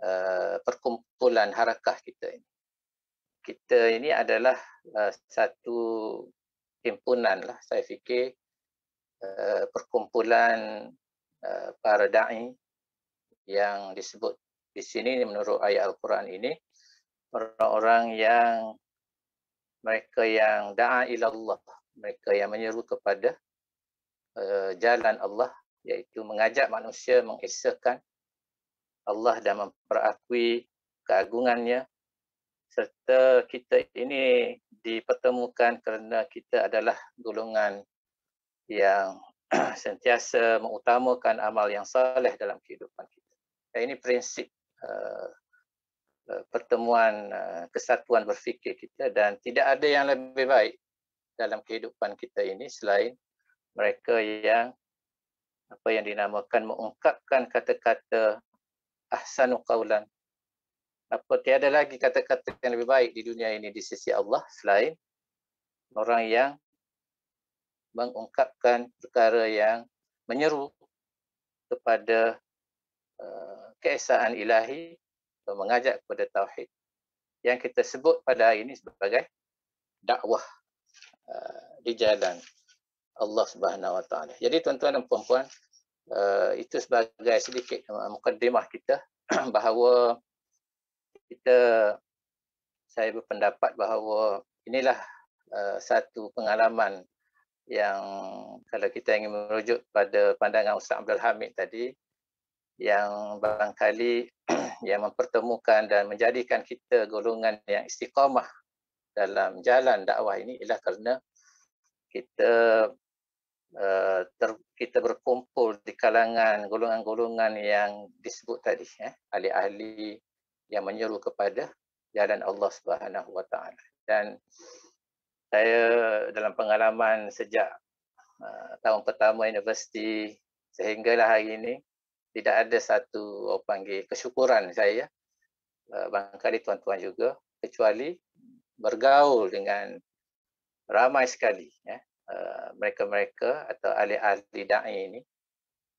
uh, perkumpulan harakah kita ini. Kita ini adalah uh, satu himpunan lah saya fikir uh, perkumpulan uh, para da'i yang disebut di sini menurut ayat Al-Quran ini orang-orang yang mereka yang da'a ila Allah, mereka yang menyeru kepada uh, jalan Allah iaitu mengajak manusia mengesahkan Allah dah memperakui keagungannya serta kita ini dipertemukan kerana kita adalah golongan yang sentiasa mengutamakan amal yang soleh dalam kehidupan kita. Dan ini prinsip uh, pertemuan uh, kesatuan berfikir kita dan tidak ada yang lebih baik dalam kehidupan kita ini selain mereka yang apa yang dinamakan mengungkapkan kata-kata ahsanu qawlan. Apa tiada lagi kata-kata yang lebih baik di dunia ini di sisi Allah selain orang yang mengungkapkan perkara yang menyeru kepada uh, keesaan ilahi atau mengajak kepada tauhid yang kita sebut pada hari ini sebagai dakwah uh, di jalan Allah Subhanahu Wa Taala. Jadi tuan-tuan dan puan-puan, uh, itu sebagai sedikit eh, mukadimah kita bahawa kita saya berpendapat bahawa inilah uh, satu pengalaman yang kalau kita ingin merujuk pada pandangan Ustaz Abdul Hamid tadi yang barangkali yang mempertemukan dan menjadikan kita golongan yang istiqamah dalam jalan dakwah ini ialah kerana kita Eh, ter, kita berkumpul di kalangan golongan-golongan yang disebut tadi eh ahli-ahli yang menyeru kepada jalan Allah Subhanahu wa taala dan saya dalam pengalaman sejak uh, tahun pertama universiti sehinggalah hari ini tidak ada satu orang panggil kesyukuran saya uh, eh, bangkali tuan-tuan juga kecuali bergaul dengan ramai sekali eh, Uh, mereka-mereka atau ahli-ahli da'i ini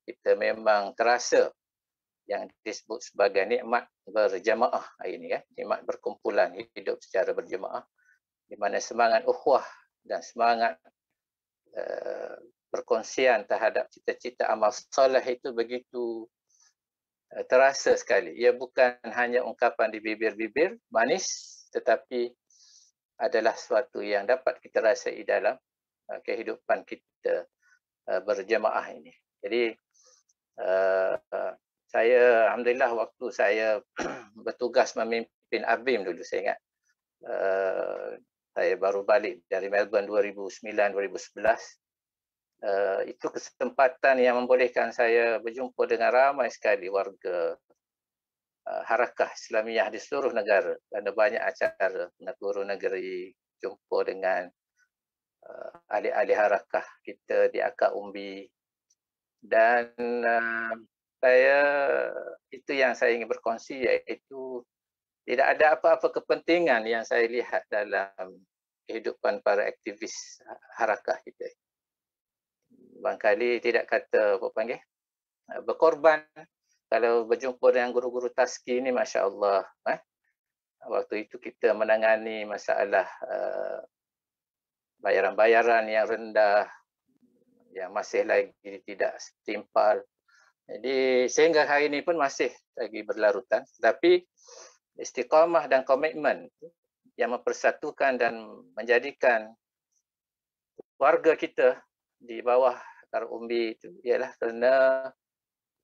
kita memang terasa yang disebut sebagai nikmat berjemaah hari ini ya nikmat berkumpulan hidup secara berjemaah di mana semangat ukhuwah dan semangat uh, perkongsian terhadap cita-cita amal soleh itu begitu uh, terasa sekali ia bukan hanya ungkapan di bibir-bibir manis tetapi adalah sesuatu yang dapat kita rasai dalam Eh, kehidupan kita eh, berjemaah ini. Jadi eh, saya alhamdulillah waktu saya bertugas memimpin Abim dulu saya ingat saya baru balik dari Melbourne 2009 2011 Uh, itu kesempatan yang membolehkan saya berjumpa dengan ramai sekali warga uh, harakah Islamiah di seluruh negara. Ada banyak acara, negara negeri jumpa dengan uh, ahli-ahli harakah kita di akar umbi dan uh, saya itu yang saya ingin berkongsi iaitu tidak ada apa-apa kepentingan yang saya lihat dalam kehidupan para aktivis harakah kita. Bangkali tidak kata apa panggil uh, berkorban kalau berjumpa dengan guru-guru taski ini masya-Allah eh. Waktu itu kita menangani masalah uh, bayaran-bayaran yang rendah yang masih lagi tidak setimpal. Jadi sehingga hari ini pun masih lagi berlarutan Tetapi istiqamah dan komitmen yang mempersatukan dan menjadikan warga kita di bawah Umbi itu ialah kerana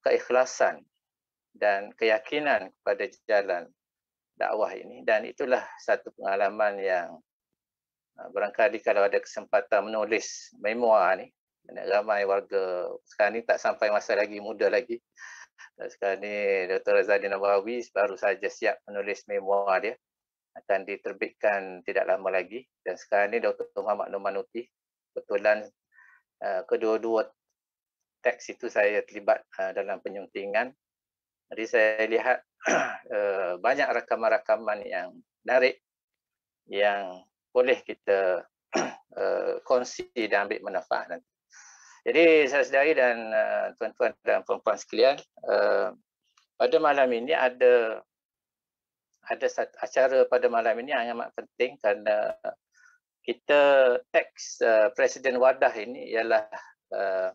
keikhlasan dan keyakinan kepada jalan dakwah ini dan itulah satu pengalaman yang Ah, barangkali kalau ada kesempatan menulis memoir ni ramai warga sekarang ni tak sampai masa lagi muda lagi sekarang ni Dr. Razali Abawi baru saja siap menulis memoir dia akan diterbitkan tidak lama lagi dan sekarang ni Dr. Muhammad Manuti kebetulan ah, kedua-dua teks itu saya terlibat ah, dalam penyuntingan jadi saya lihat eh, banyak rakaman-rakaman yang menarik yang boleh kita uh, kongsi dan ambil manfaat nanti. Jadi saya sedari dan uh, tuan-tuan dan puan-puan sekalian, uh, pada malam ini ada ada satu acara pada malam ini yang amat penting kerana kita teks uh, Presiden Wadah ini ialah uh,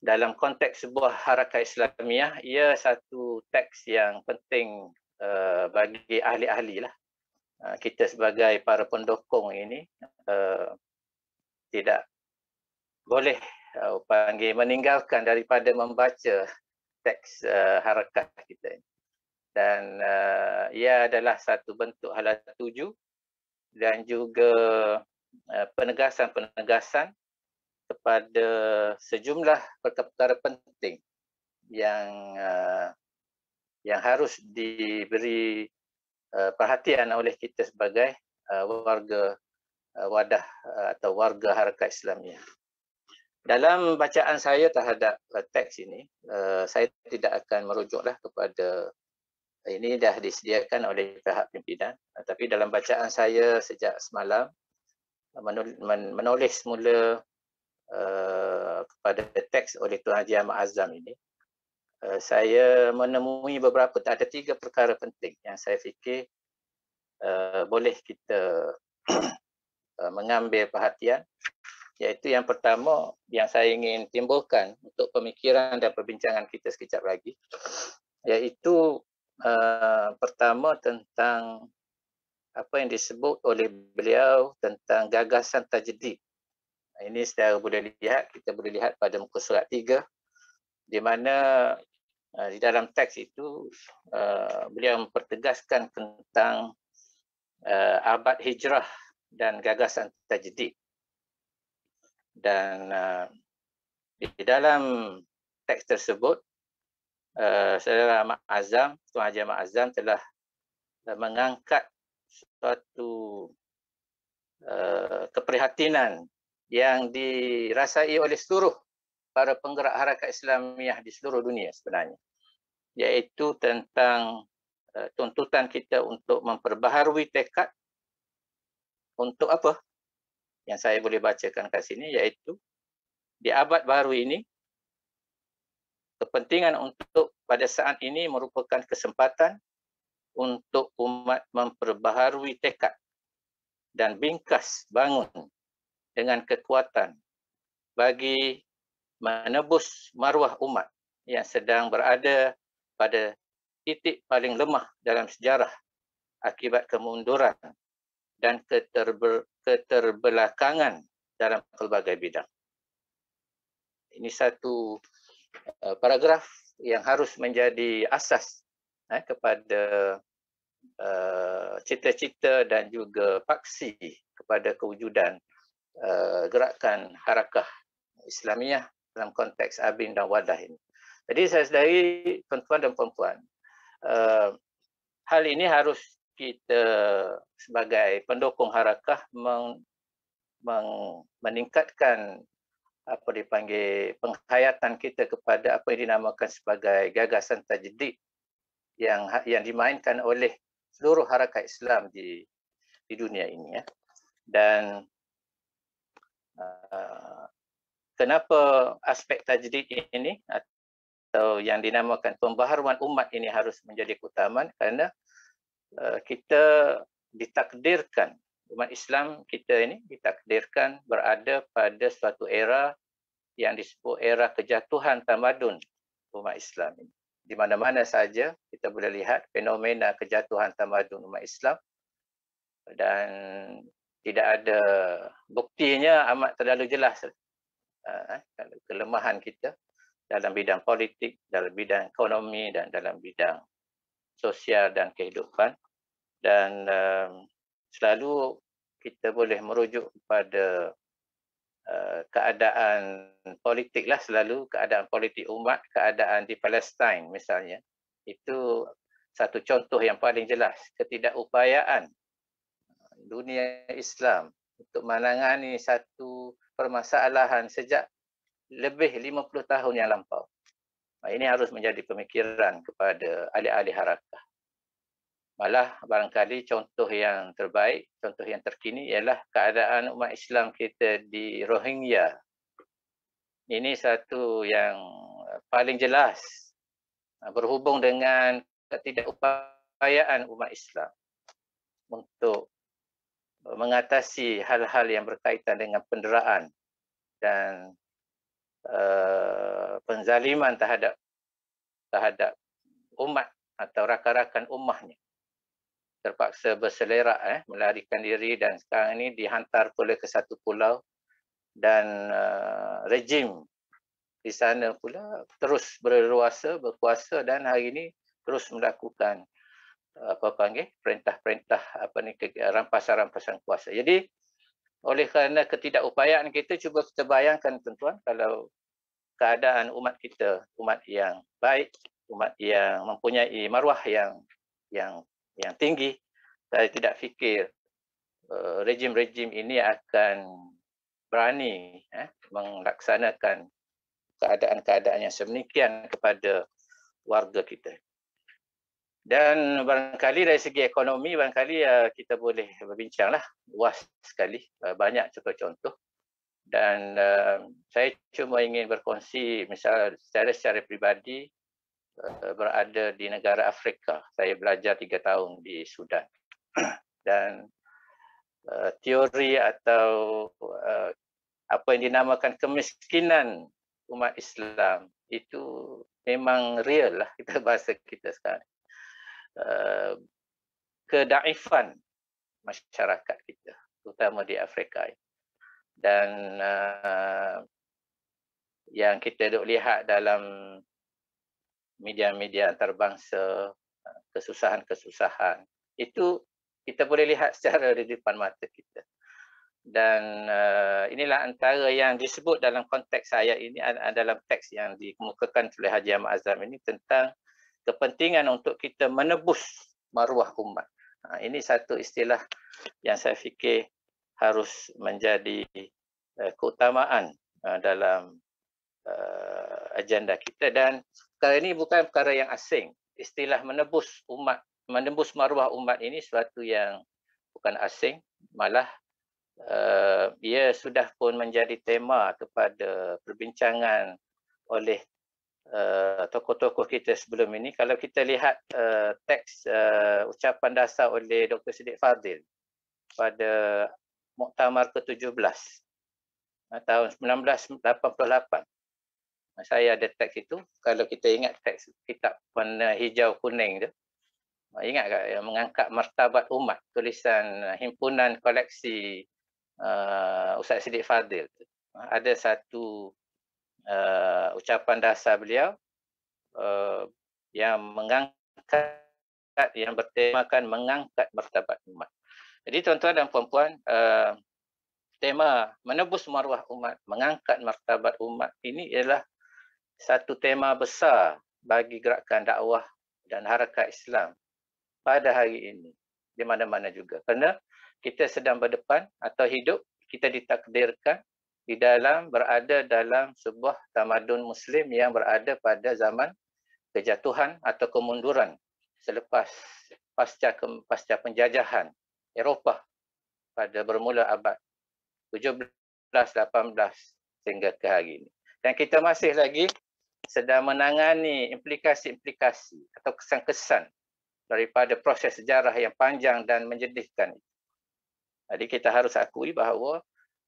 dalam konteks sebuah harakat Islamiah, ia satu teks yang penting uh, bagi ahli-ahli lah. Ah, kita sebagai para pendukung ini uh, tidak boleh uh, panggil meninggalkan daripada membaca teks uh, harakat kita ini. Dan uh, ia adalah satu bentuk halal tuju dan juga penegasan-penegasan uh, kepada sejumlah perkara penting yang uh, yang harus diberi Eh, perhatian oleh kita sebagai uh, warga uh, wadah uh, atau warga harakat Islamiah. Dalam bacaan saya terhadap uh, teks ini, uh, saya tidak akan merujuklah kepada ini dah disediakan oleh pihak pimpinan. Uh, tapi dalam bacaan saya sejak semalam, uh, menulis, menulis mula uh, kepada teks oleh Tuan Haji Ahmad Azam ini, Eh, saya menemui beberapa, ada tiga perkara penting yang saya fikir uh, boleh kita uh, mengambil perhatian iaitu yang pertama yang saya ingin timbulkan untuk pemikiran dan perbincangan kita sekejap lagi iaitu uh, pertama tentang apa yang disebut oleh beliau tentang gagasan tajdid. Ini secara boleh lihat, kita boleh lihat pada muka surat di mana uh, di dalam teks itu uh, beliau mempertegaskan tentang uh, abad hijrah dan gagasan tajdid dan uh, di dalam teks tersebut Uh, Saudara Mak Azam, Tuan Haji Mak Azam telah uh, mengangkat suatu uh, keprihatinan yang dirasai oleh seluruh para penggerak harakat Islamiah di seluruh dunia sebenarnya. Iaitu tentang uh, tuntutan kita untuk memperbaharui tekad untuk apa? Yang saya boleh bacakan kat sini iaitu di abad baru ini kepentingan untuk pada saat ini merupakan kesempatan untuk umat memperbaharui tekad dan bingkas bangun dengan kekuatan bagi menebus maruah umat yang sedang berada pada titik paling lemah dalam sejarah akibat kemunduran dan keterber keterbelakangan dalam pelbagai bidang. Ini satu eh, paragraf yang harus menjadi asas eh, kepada eh, cita-cita uh, dan juga paksi kepada kewujudan uh, gerakan harakah Islamiah dalam konteks abin dan wadah ini. Jadi saya sedari tuan-tuan dan puan-puan, uh, hal ini harus kita sebagai pendukung harakah meng, meng, meningkatkan apa dipanggil penghayatan kita kepada apa yang dinamakan sebagai gagasan tajdid yang yang dimainkan oleh seluruh harakah Islam di di dunia ini ya. Dan eh, kenapa aspek tajdid ini atau yang dinamakan pembaharuan umat ini harus menjadi keutamaan kerana uh, kita ditakdirkan umat Islam kita ini ditakdirkan berada pada suatu era yang disebut era kejatuhan tamadun umat Islam ini. Di mana-mana saja kita boleh lihat fenomena kejatuhan tamadun umat Islam dan tidak ada buktinya amat terlalu jelas uh, kelemahan kita dalam bidang politik, dalam bidang ekonomi dan dalam bidang sosial dan kehidupan dan um, selalu kita boleh merujuk kepada uh, eh, keadaan politik lah selalu keadaan politik umat, keadaan di Palestin misalnya itu satu contoh yang paling jelas ketidakupayaan dunia Islam untuk menangani satu permasalahan sejak lebih 50 tahun yang lampau. Ini harus menjadi pemikiran kepada ahli-ahli harakah. Malah barangkali contoh yang terbaik, contoh yang terkini ialah keadaan umat Islam kita di Rohingya. Ini satu yang eh, paling jelas eh, berhubung dengan ketidakupayaan umat Islam untuk mengatasi hal-hal yang berkaitan dengan penderaan dan uh, penzaliman terhadap terhadap umat atau rakan-rakan umahnya terpaksa berselerak eh melarikan diri dan sekarang ini dihantar pula ke satu pulau dan uh, rejim di sana pula terus berluasa berkuasa dan hari ini terus melakukan apa panggil perintah-perintah apa ni rampasan-rampasan kuasa. Jadi oleh kerana ketidakupayaan kita cuba kita bayangkan tuan-tuan kalau keadaan umat kita, umat yang baik, umat yang mempunyai maruah yang yang yang tinggi, saya tidak fikir eh, rejim-rejim uh, ini akan berani eh, melaksanakan keadaan-keadaan yang semikian kepada warga kita. Dan barangkali dari segi ekonomi, barangkali uh, kita boleh berbincanglah luas sekali. Uh, banyak contoh-contoh. Dan uh, saya cuma ingin berkongsi misalnya secara, secara pribadi uh, berada di negara Afrika. Saya belajar tiga tahun di Sudan. Dan uh, teori atau uh, apa yang dinamakan kemiskinan umat Islam itu memang real lah kita bahasa kita sekarang. Eh, kedaifan masyarakat kita terutama di Afrika dan uh, yang kita dok lihat dalam media-media antarabangsa eh, kesusahan-kesusahan itu kita boleh lihat secara di depan mata kita dan uh, inilah antara yang disebut dalam konteks saya ini dalam teks yang dikemukakan oleh Haji Ahmad Azam ini tentang kepentingan untuk kita menebus maruah umat. Ha, ini satu istilah yang saya fikir harus menjadi uh, keutamaan uh, dalam uh, agenda kita dan perkara ini bukan perkara yang asing. Istilah menebus umat, menebus maruah umat ini suatu yang bukan asing, malah uh, ia sudah pun menjadi tema kepada perbincangan oleh Eh, tokoh-tokoh kita sebelum ini kalau kita lihat uh, teks uh, ucapan dasar oleh Dr. Sidik Fadil pada Muktamar ke-17 uh, tahun 1988 uh, saya ada teks itu kalau kita ingat teks kitab warna hijau kuning tu ingat tak yang mengangkat martabat umat tulisan himpunan koleksi uh, Ustaz Sidik Fadil ada satu uh, ucapan dasar beliau uh, yang mengangkat yang bertemakan mengangkat martabat umat. Jadi tuan-tuan dan puan-puan uh, tema menebus maruah umat, mengangkat martabat umat ini ialah satu tema besar bagi gerakan dakwah dan harakat Islam pada hari ini di mana-mana juga. Kerana kita sedang berdepan atau hidup kita ditakdirkan di dalam berada dalam sebuah tamadun muslim yang berada pada zaman kejatuhan atau kemunduran selepas pasca pasca penjajahan Eropah pada bermula abad 17 18 sehingga ke hari ini dan kita masih lagi sedang menangani implikasi-implikasi atau kesan-kesan daripada proses sejarah yang panjang dan menjedihkan. Jadi kita harus akui bahawa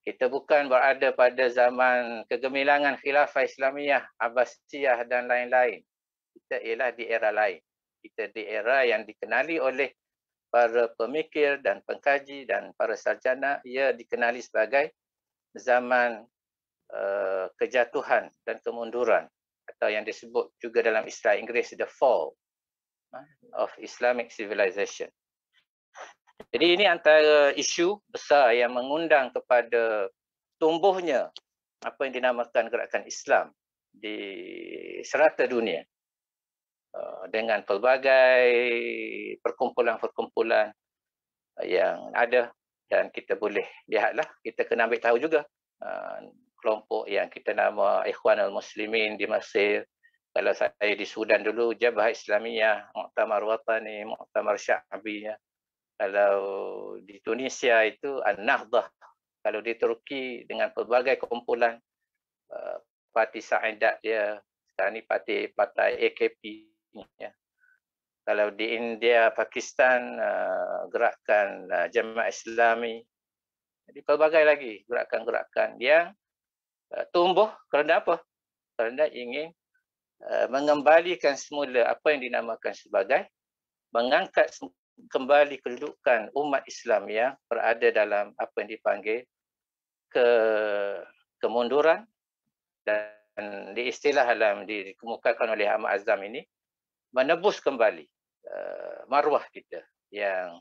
kita bukan berada pada zaman kegemilangan khilafah Islamiah, Abbasiyah dan lain-lain. Kita ialah di era lain. Kita di era yang dikenali oleh para pemikir dan pengkaji dan para sarjana ia dikenali sebagai zaman uh, kejatuhan dan kemunduran atau yang disebut juga dalam istilah Inggeris the fall of Islamic civilization. Jadi ini antara isu besar yang mengundang kepada tumbuhnya apa yang dinamakan gerakan Islam di serata dunia eh, dengan pelbagai perkumpulan-perkumpulan eh, yang ada dan kita boleh lihatlah kita kena ambil tahu juga eh, kelompok yang kita nama Ikhwan al-Muslimin di Mesir kalau saya di Sudan dulu Jabah Islamiyah Muktamar Watani Muktamar Syabiyah kalau di Tunisia itu An-Nahdah kalau di Turki dengan pelbagai kumpulan uh, parti Sa'idat dia sekarang ni parti partai AKP ya. kalau di India Pakistan uh, gerakan uh, Jemaah Islami jadi pelbagai lagi gerakan-gerakan yang uh, tumbuh kerana apa kerana ingin mengembalikan semula apa yang dinamakan sebagai mengangkat kembali kedudukan umat Islam yang berada dalam apa yang dipanggil ke kemunduran dan diistilah dalam dikemukakan oleh Ahmad Azam ini menebus kembali uh, maruah kita yang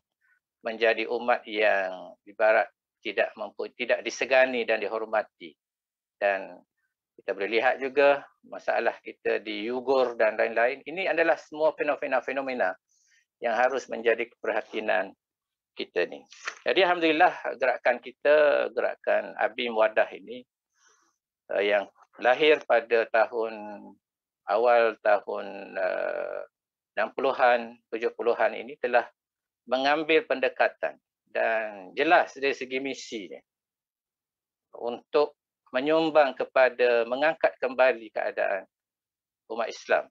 menjadi umat yang ibarat tidak mampu tidak disegani dan dihormati dan kita boleh lihat juga masalah kita di Yugur dan lain-lain ini adalah semua fenomena-fenomena yang harus menjadi keprihatinan kita ni. Jadi alhamdulillah gerakan kita, gerakan Abim Wadah ini uh, yang lahir pada tahun awal tahun uh, 60-an, 70-an ini telah mengambil pendekatan dan jelas dari segi misinya untuk menyumbang kepada mengangkat kembali keadaan umat Islam.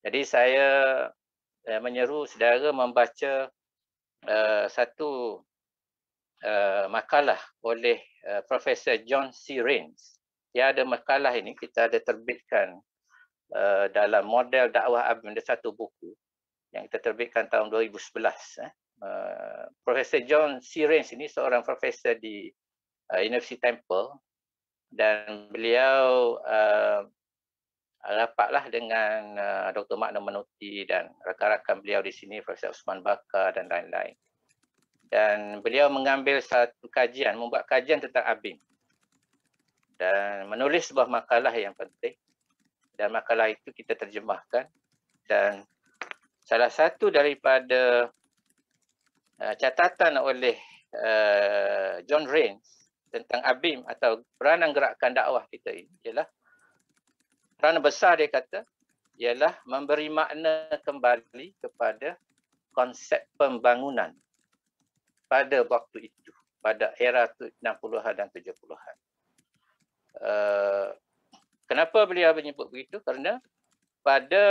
Jadi saya eh, menyeru saudara membaca uh, satu uh, makalah oleh uh, Profesor John C. Rains. Dia ada makalah ini kita ada terbitkan uh, dalam model dakwah abim, ada satu buku yang kita terbitkan tahun 2011. Eh. Uh, Profesor John C. Rains ini seorang profesor di uh, University Temple dan beliau uh, Ah, rapatlah dengan uh, ah, Dr. Makna Menuti dan rakan-rakan beliau di sini, Profesor Usman Bakar dan lain-lain. Dan beliau mengambil satu kajian, membuat kajian tentang ABIM. Dan menulis sebuah makalah yang penting. Dan makalah itu kita terjemahkan. Dan salah satu daripada uh, catatan oleh uh, John Rains tentang ABIM atau peranan gerakan dakwah kita ini ialah kerana besar dia kata ialah memberi makna kembali kepada konsep pembangunan pada waktu itu pada era 60-an dan 70-an. Uh, eh, kenapa beliau menyebut begitu? Kerana pada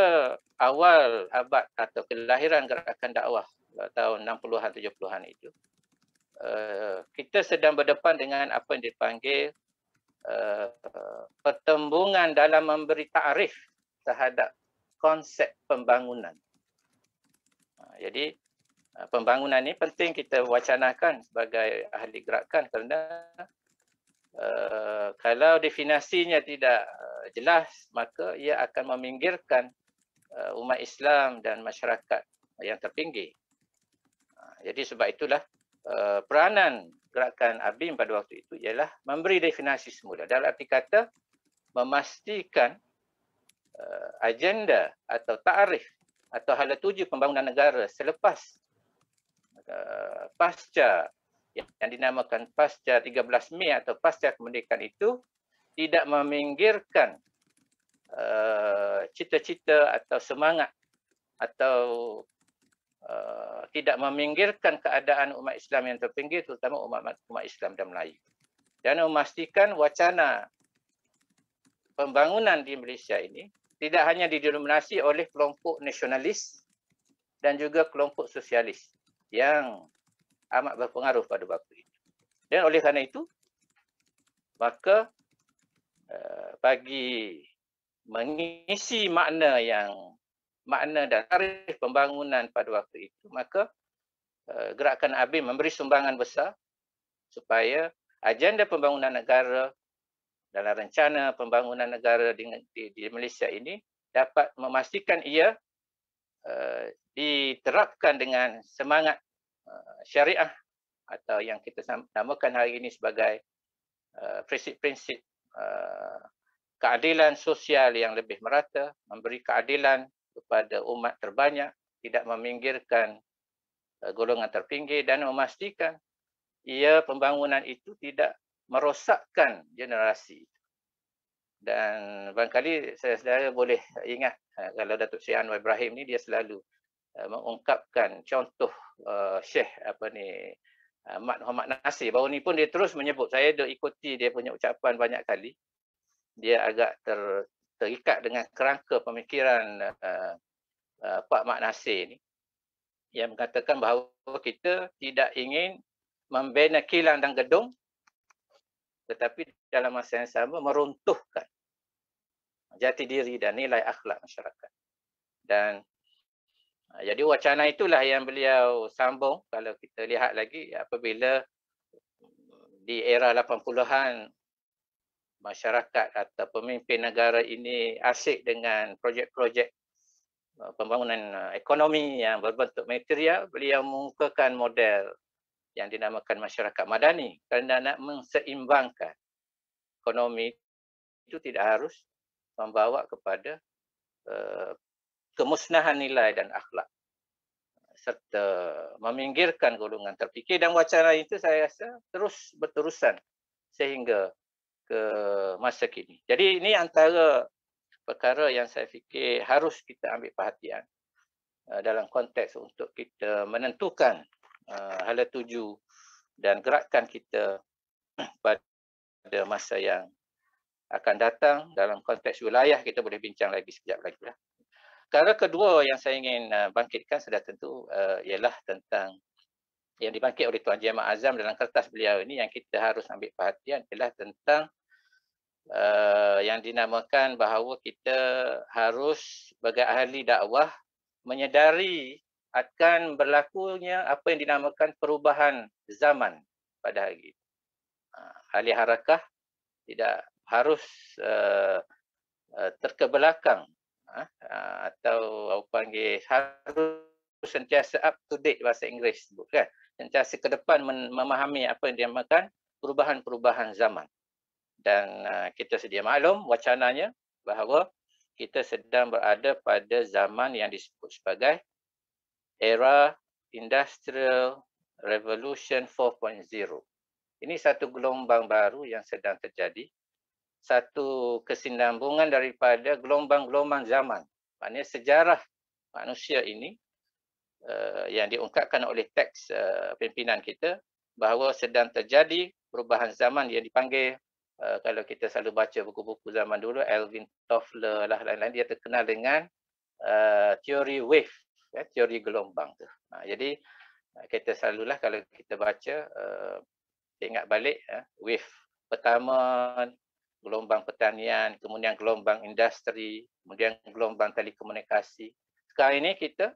awal abad atau kelahiran gerakan dakwah eh, tahun 60-an 70-an itu uh, kita sedang berdepan dengan apa yang dipanggil Eh, pertembungan dalam memberi takrif terhadap konsep pembangunan. Ha, jadi eh, pembangunan ini penting kita wacanakan sebagai ahli gerakan kerana eh, kalau definasinya tidak jelas maka ia akan meminggirkan umat Islam dan masyarakat yang terpinggir. Ha, jadi sebab itulah peranan gerakan ABIM pada waktu itu ialah memberi definasi semula. Dalam arti kata, memastikan uh, agenda atau ta'rif atau hala tuju pembangunan negara selepas uh, pasca yang dinamakan pasca 13 Mei atau pasca kemerdekaan itu tidak meminggirkan uh, cita-cita atau semangat atau Uh, tidak meminggirkan keadaan umat Islam yang terpinggir terutama umat umat Islam dan Melayu dan memastikan wacana pembangunan di Malaysia ini tidak hanya didominasi oleh kelompok nasionalis dan juga kelompok sosialis yang amat berpengaruh pada waktu itu. Dan oleh kerana itu, maka uh, bagi mengisi makna yang makna dan tarikh pembangunan pada waktu itu maka eh, gerakan ABIM memberi sumbangan besar supaya agenda pembangunan negara dalam rencana pembangunan negara di, di, di Malaysia ini dapat memastikan ia uh, diterapkan dengan semangat uh, syariah atau yang kita namakan hari ini sebagai prinsip-prinsip uh, uh, keadilan sosial yang lebih merata, memberi keadilan kepada umat terbanyak, tidak meminggirkan eh, golongan terpinggir dan memastikan ia pembangunan itu tidak merosakkan generasi. Dan barangkali saya sedara boleh ingat eh, kalau Datuk Syed Anwar Ibrahim ni dia selalu eh, mengungkapkan contoh Syekh apa ni Ahmad Muhammad Nasir. Baru ni pun dia terus menyebut. Saya dah ikuti dia punya ucapan banyak kali. Dia agak ter, terikat dengan kerangka pemikiran uh, uh, Pak Mak Nasir ini yang mengatakan bahawa kita tidak ingin membina kilang dan gedung tetapi dalam masa yang sama meruntuhkan jati diri dan nilai akhlak masyarakat. Dan eh, jadi wacana itulah yang beliau sambung kalau kita lihat lagi apabila di era 80-an masyarakat atau pemimpin negara ini asyik dengan projek-projek uh, pembangunan uh, ekonomi yang berbentuk material, beliau mengukakan model yang dinamakan masyarakat madani kerana nak menseimbangkan ekonomi itu tidak harus membawa kepada uh, kemusnahan nilai dan akhlak serta meminggirkan golongan terfikir dan wacana itu saya rasa terus berterusan sehingga ke masa kini. Jadi ini antara perkara yang saya fikir harus kita ambil perhatian uh, dalam konteks untuk kita menentukan uh, hala tuju dan gerakan kita pada masa yang akan datang dalam konteks wilayah kita boleh bincang lagi sekejap lagi. Lah. Perkara kedua yang saya ingin uh, bangkitkan sudah tentu ialah tentang yang dibangkit oleh Tuan Jemaah Azam dalam kertas beliau ini yang kita harus ambil perhatian ialah tentang uh, yang dinamakan bahawa kita harus sebagai ahli dakwah menyedari akan berlakunya apa yang dinamakan perubahan zaman pada hari ini. Uh, ahli harakah tidak harus uh, uh, terkebelakang uh, uh, atau aku panggil harus sentiasa up to date bahasa Inggeris sebut kan. sentiasa ke depan memahami apa yang dinamakan perubahan-perubahan zaman dan ah, kita sedia maklum wacananya bahawa kita sedang berada pada zaman yang disebut sebagai era industrial revolution 4.0. Ini satu gelombang baru yang sedang terjadi. Satu kesinambungan daripada gelombang-gelombang zaman. Maknanya sejarah manusia ini uh, yang diungkapkan oleh teks uh, pimpinan kita bahawa sedang terjadi perubahan zaman yang dipanggil Eh, kalau kita selalu baca buku-buku zaman dulu, Alvin Toffler lah lain-lain, dia terkenal dengan uh, teori wave, ya, teori gelombang tu. Ha, jadi eh, kita selalu lah kalau kita baca, uh, ingat balik uh, wave pertama, gelombang pertanian, kemudian gelombang industri, kemudian gelombang telekomunikasi. Sekarang ini kita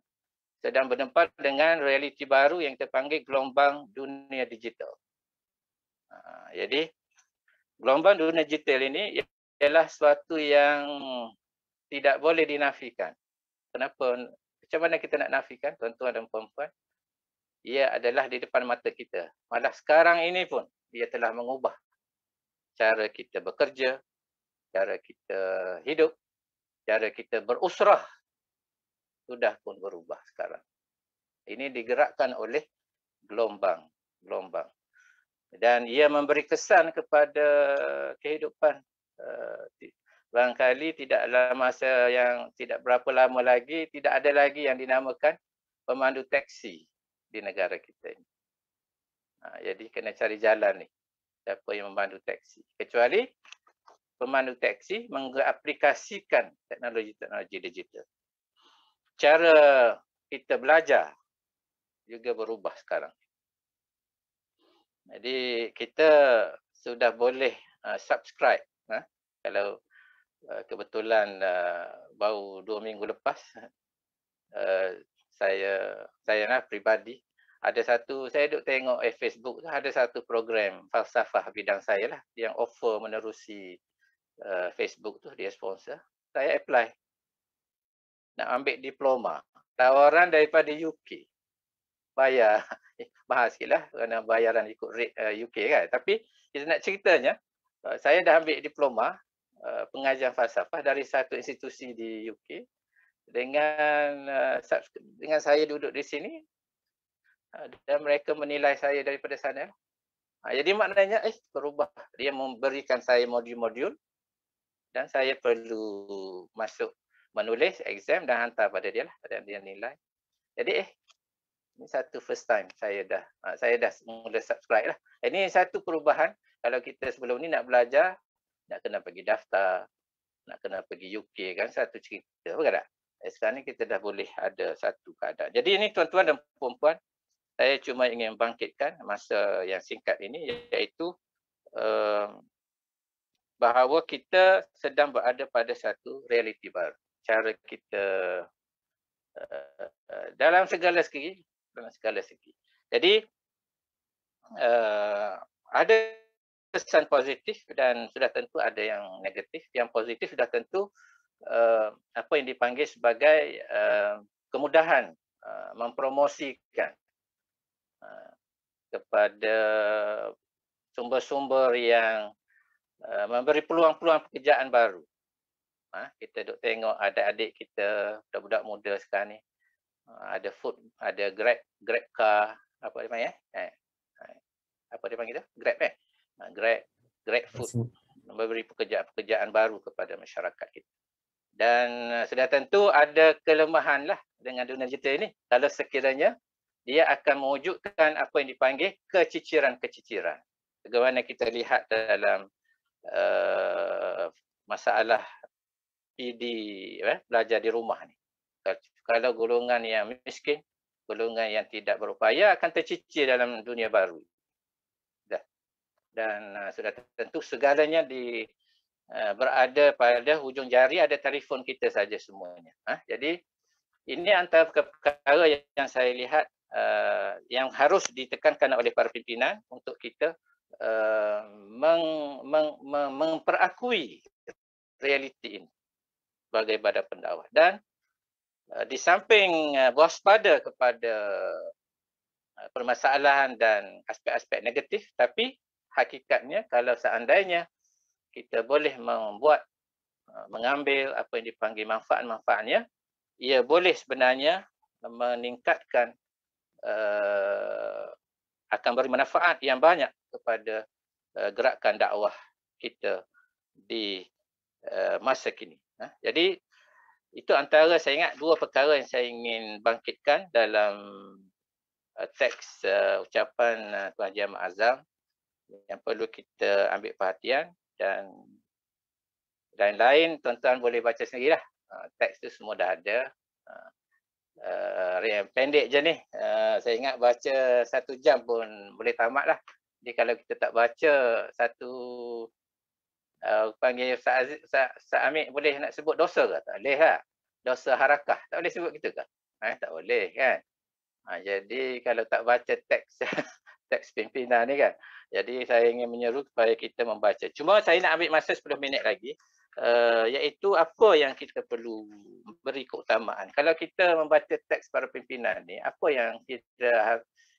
sedang berdempat dengan realiti baru yang kita panggil gelombang dunia digital. Uh, jadi gelombang dunia digital ini ialah sesuatu yang tidak boleh dinafikan. Kenapa? Macam mana kita nak nafikan tuan-tuan dan puan-puan? Ia adalah di depan mata kita. Malah sekarang ini pun ia telah mengubah cara kita bekerja, cara kita hidup, cara kita berusrah. Sudah pun berubah sekarang. Ini digerakkan oleh gelombang. Gelombang dan ia memberi kesan kepada kehidupan eh, barangkali tidak dalam masa yang tidak berapa lama lagi tidak ada lagi yang dinamakan pemandu teksi di negara kita ini ha, jadi kena cari jalan ni siapa yang memandu teksi kecuali pemandu teksi mengaplikasikan teknologi-teknologi digital cara kita belajar juga berubah sekarang jadi kita sudah boleh uh, subscribe uh, kalau uh, kebetulan uh, baru dua minggu lepas uh, saya saya nak lah pribadi ada satu saya duk tengok eh, Facebook ada satu program falsafah bidang saya lah yang offer menerusi uh, Facebook tu dia sponsor saya apply nak ambil diploma tawaran daripada UK bayar eh, bahas sikitlah kerana bayaran ikut rate uh, eh, UK kan. Tapi kita nak ceritanya, uh, saya dah ambil diploma uh, pengajar falsafah dari satu institusi di UK dengan uh, dengan saya duduk di sini uh, dan mereka menilai saya daripada sana. Uh, jadi maknanya eh berubah. Dia memberikan saya modul-modul dan saya perlu masuk menulis exam dan hantar pada dia lah dan dia nilai. Jadi eh ini satu first time saya dah ha, saya dah mula subscribe lah. Ini satu perubahan kalau kita sebelum ni nak belajar nak kena pergi daftar, nak kena pergi UK kan satu cerita. Apa kata? Eh, sekarang ni kita dah boleh ada satu keadaan. Jadi ini tuan-tuan dan puan-puan, saya cuma ingin bangkitkan masa yang singkat ini iaitu um, bahawa kita sedang berada pada satu realiti baru. Cara kita uh, uh, dalam segala segi dengan segala segi. Jadi uh, ada kesan positif dan sudah tentu ada yang negatif. Yang positif sudah tentu uh, apa yang dipanggil sebagai uh, kemudahan uh, mempromosikan uh, kepada sumber-sumber yang uh, memberi peluang-peluang pekerjaan baru. Ha, kita duk tengok adik-adik kita, budak-budak muda sekarang ni, Ah, ada food ada grab grab car apa dia panggil eh, eh, eh apa dia panggil tu grab eh ah, grab grab food memberi pekerjaan pekerjaan baru kepada masyarakat kita dan ah, sudah tentu ada kelemahan lah dengan dunia digital ini kalau sekiranya dia akan mewujudkan apa yang dipanggil keciciran-keciciran. Bagaimana kita lihat dalam uh, masalah PD, eh, belajar di rumah ni kalau golongan yang miskin, golongan yang tidak berupaya akan tercicir dalam dunia baru. Dah. Dan uh, sudah tentu segalanya di uh, berada pada hujung jari ada telefon kita saja semuanya. Huh? Ha? Jadi ini antara perkara yang, yang saya lihat uh, yang harus ditekankan oleh para pimpinan untuk kita uh, meng, meng, meng, memperakui realiti ini sebagai badan pendakwah. Dan Eh, di samping eh, waspada kepada eh, permasalahan dan aspek-aspek negatif tapi hakikatnya kalau seandainya kita boleh membuat mengambil apa yang dipanggil manfaat-manfaatnya ia boleh sebenarnya meningkatkan uh, akan beri manfaat yang banyak kepada uh, gerakan dakwah kita di uh, masa kini. Uh, jadi itu antara saya ingat dua perkara yang saya ingin bangkitkan dalam uh, teks uh, ucapan uh, Tuan Haji Ahmad Azam yang perlu kita ambil perhatian dan lain-lain tuan-tuan boleh baca sendirilah. Uh, teks tu semua dah ada. Uh, uh yang pendek je ni. Uh, saya ingat baca satu jam pun boleh tamat lah. Jadi kalau kita tak baca satu uh, panggil Ustaz sa, Ustaz, Amir boleh nak sebut dosa ke? Tak boleh lah. Dosa harakah. Tak boleh sebut kita ke? Eh, tak boleh kan? Ha, jadi kalau tak baca teks teks pimpinan ni kan. Jadi saya ingin menyeru kepada kita membaca. Cuma saya nak ambil masa 10 minit lagi. Uh, iaitu apa yang kita perlu beri keutamaan. Kalau kita membaca teks para pimpinan ni, apa yang kita ha,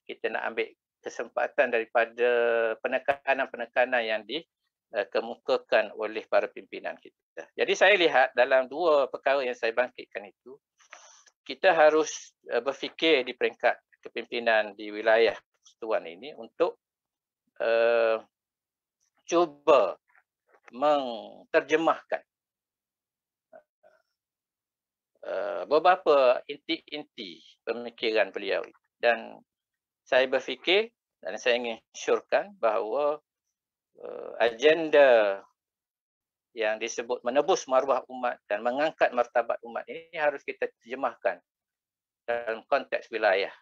kita nak ambil kesempatan daripada penekanan-penekanan yang di, Eh, kemukakan oleh para pimpinan kita. Jadi saya lihat dalam dua perkara yang saya bangkitkan itu, kita harus eh, berfikir di peringkat kepimpinan di wilayah persatuan ini untuk uh, cuba menterjemahkan uh, beberapa inti-inti pemikiran beliau. Dan saya berfikir dan saya ingin syurkan bahawa uh, agenda yang disebut menebus maruah umat dan mengangkat martabat umat ini harus kita terjemahkan dalam konteks wilayah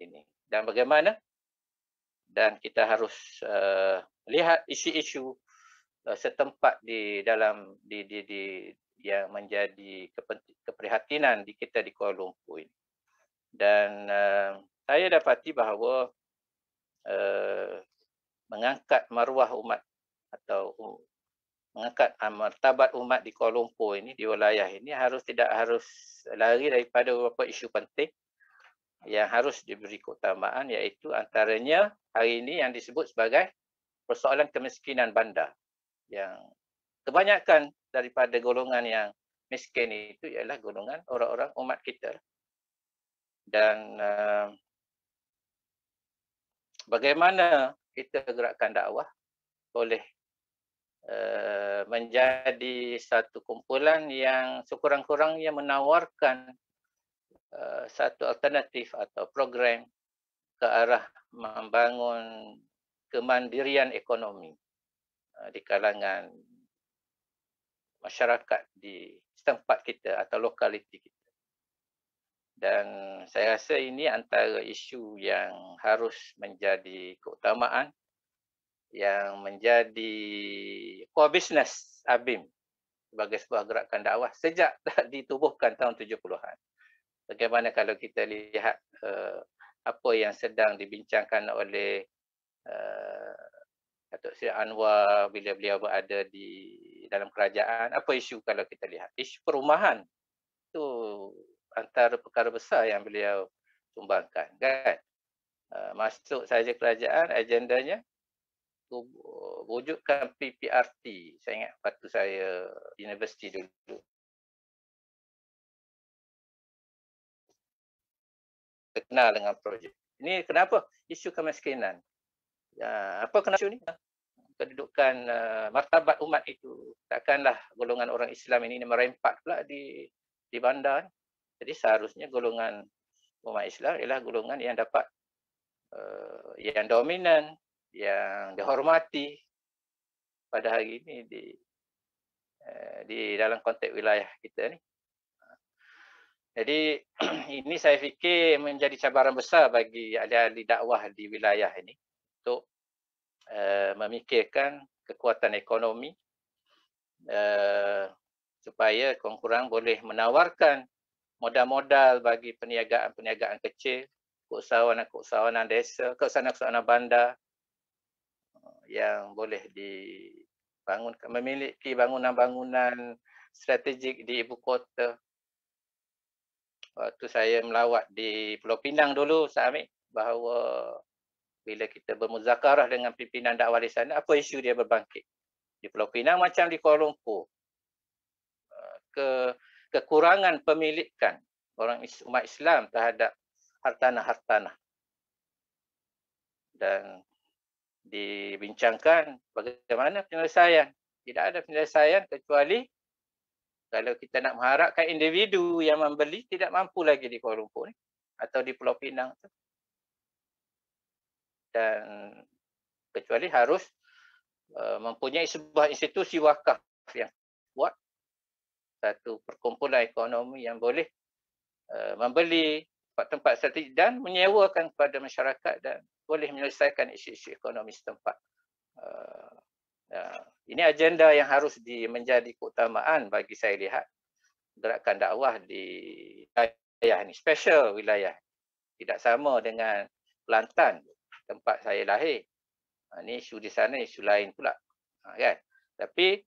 ini dan bagaimana dan kita harus uh, lihat isu-isu uh, setempat di dalam di di di yang menjadi keprihatinan di kita di Kuala Lumpur ini. dan uh, saya dapati bahawa uh, mengangkat maruah umat atau mengangkat ah, martabat umat di Kuala Lumpur ini, di wilayah ini harus tidak harus lari daripada beberapa isu penting yang harus diberi keutamaan iaitu antaranya hari ini yang disebut sebagai persoalan kemiskinan bandar yang kebanyakan daripada golongan yang miskin itu ialah golongan orang-orang umat kita dan uh, bagaimana kita gerakkan dakwah boleh uh, menjadi satu kumpulan yang sekurang-kurangnya menawarkan uh, satu alternatif atau program ke arah membangun kemandirian ekonomi uh, di kalangan masyarakat di tempat kita atau lokaliti kita dan saya rasa ini antara isu yang harus menjadi keutamaan yang menjadi core business ABIM sebagai sebuah gerakan dakwah sejak ditubuhkan tahun 70-an. Bagaimana kalau kita lihat uh, apa yang sedang dibincangkan oleh uh, Datuk Seri Anwar bila beliau berada di dalam kerajaan, apa isu kalau kita lihat? Isu perumahan itu antara perkara besar yang beliau sumbangkan kan uh, masuk saja kerajaan agendanya wujudkan PPRT saya ingat waktu saya universiti dulu terkenal dengan projek ini kenapa isu kemiskinan ya, apa kenapa isu ni kedudukan uh, martabat umat itu takkanlah golongan orang Islam ini merempat pula di di bandar ni. Jadi seharusnya golongan umat Islam ialah golongan yang dapat uh, yang dominan, yang dihormati pada hari ini di uh, di dalam konteks wilayah kita ni. Jadi ini saya fikir menjadi cabaran besar bagi ahli-ahli dakwah di wilayah ini untuk uh, memikirkan kekuatan ekonomi uh, supaya kurang-kurang boleh menawarkan modal-modal bagi perniagaan-perniagaan kecil, keusahawanan-keusahawanan desa, keusahawanan-keusahawanan bandar eh, yang boleh dibangunkan, memiliki bangunan-bangunan strategik di ibu kota. Waktu saya melawat di Pulau Pinang dulu, saya Amir, bahawa bila kita bermuzakarah dengan pimpinan dakwah di sana, apa isu dia berbangkit? Di Pulau Pinang macam di Kuala Lumpur. Eh, ke kekurangan pemilikan orang umat Islam terhadap hartanah-hartanah. Dan dibincangkan bagaimana penyelesaian. Tidak ada penyelesaian kecuali kalau kita nak mengharapkan individu yang membeli tidak mampu lagi di Kuala Lumpur ni atau di Pulau Pinang tu. Dan kecuali harus uh, mempunyai sebuah institusi wakaf yang satu perkumpulan ekonomi yang boleh uh, membeli tempat-tempat strategik dan menyewakan kepada masyarakat dan boleh menyelesaikan isu-isu ekonomi setempat. Uh, uh, ini agenda yang harus di, menjadi keutamaan bagi saya lihat gerakan dakwah di wilayah ini, special wilayah. Tidak sama dengan Kelantan, tempat saya lahir. Ha, ini isu di sana, isu lain pula. Ha, kan? Tapi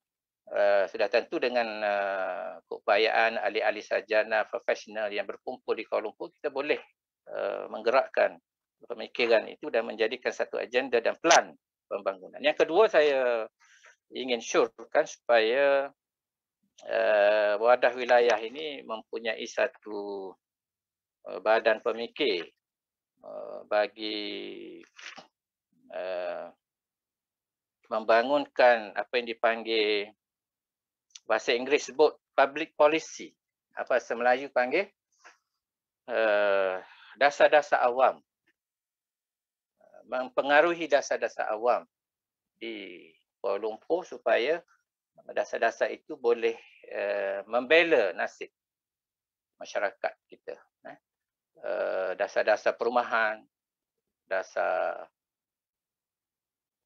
Eh, sudah tentu dengan uh, keupayaan ahli-ahli sarjana profesional yang berkumpul di Kuala Lumpur, kita boleh uh, menggerakkan pemikiran itu dan menjadikan satu agenda dan plan pembangunan. Yang kedua saya ingin syurkan supaya uh, wadah wilayah ini mempunyai satu uh, badan pemikir uh, bagi uh, membangunkan apa yang dipanggil bahasa Inggeris sebut public policy. Apa bahasa Melayu panggil? Eh, dasar-dasar uh, awam. Mempengaruhi dasar-dasar awam di Kuala Lumpur supaya dasar-dasar itu boleh uh, membela nasib masyarakat kita. Eh? eh dasar-dasar perumahan, dasar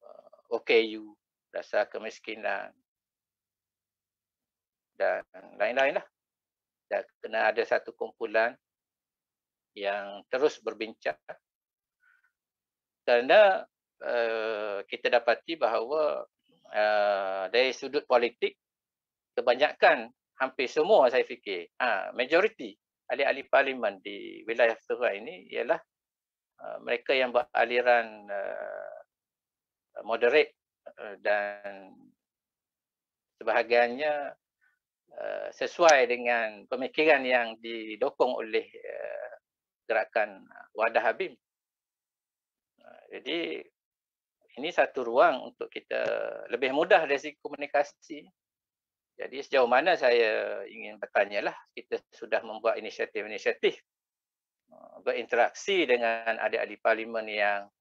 uh, OKU, dasar kemiskinan, dan lain-lain lah. Dan kena ada satu kumpulan yang terus berbincang. Kerana uh, kita dapati bahawa uh, dari sudut politik, kebanyakan hampir semua saya fikir, ha, majoriti ahli-ahli parlimen di wilayah Surah ini ialah uh, mereka yang beraliran uh, moderate uh, dan sebahagiannya Eh, sesuai dengan pemikiran yang didokong oleh uh, gerakan Wadah Habib. Eh, jadi ini satu ruang untuk kita lebih mudah dari segi komunikasi. Jadi sejauh mana saya ingin bertanya lah kita sudah membuat inisiatif-inisiatif berinteraksi dengan adik-adik parlimen yang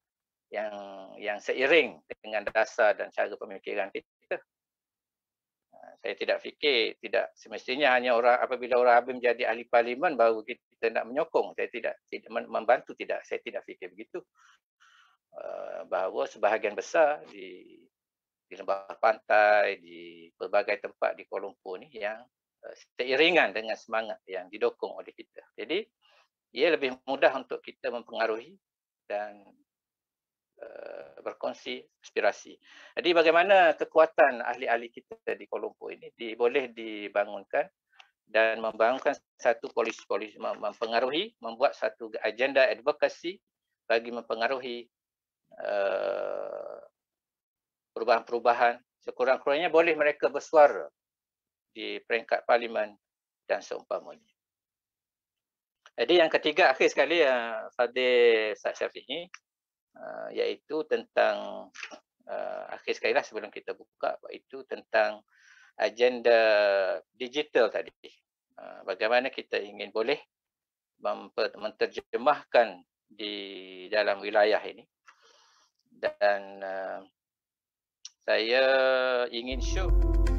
yang yang seiring dengan dasar dan cara pemikiran kita saya tidak fikir tidak semestinya hanya orang apabila orang abim menjadi ahli parlimen baru kita nak menyokong saya tidak tidak membantu tidak saya tidak fikir begitu eh, bahawa sebahagian besar di di lembah pantai di pelbagai tempat di Kuala Lumpur ni yang eh, seiringan dengan semangat yang didukung oleh kita jadi ia lebih mudah untuk kita mempengaruhi dan Eh, berkongsi aspirasi. Jadi bagaimana kekuatan ahli-ahli kita di Kuala Lumpur ini di, boleh dibangunkan dan membangunkan satu polis-polis, mempengaruhi, membuat satu agenda advokasi bagi mempengaruhi eh, perubahan-perubahan sekurang-kurangnya boleh mereka bersuara di peringkat parlimen dan seumpamanya. Jadi yang ketiga akhir sekali uh, Fadil Syafiq ini uh, iaitu tentang uh, akhir sekali lah sebelum kita buka iaitu tentang agenda digital tadi. Uh, bagaimana kita ingin boleh menterjemahkan di dalam wilayah ini dan uh, saya ingin show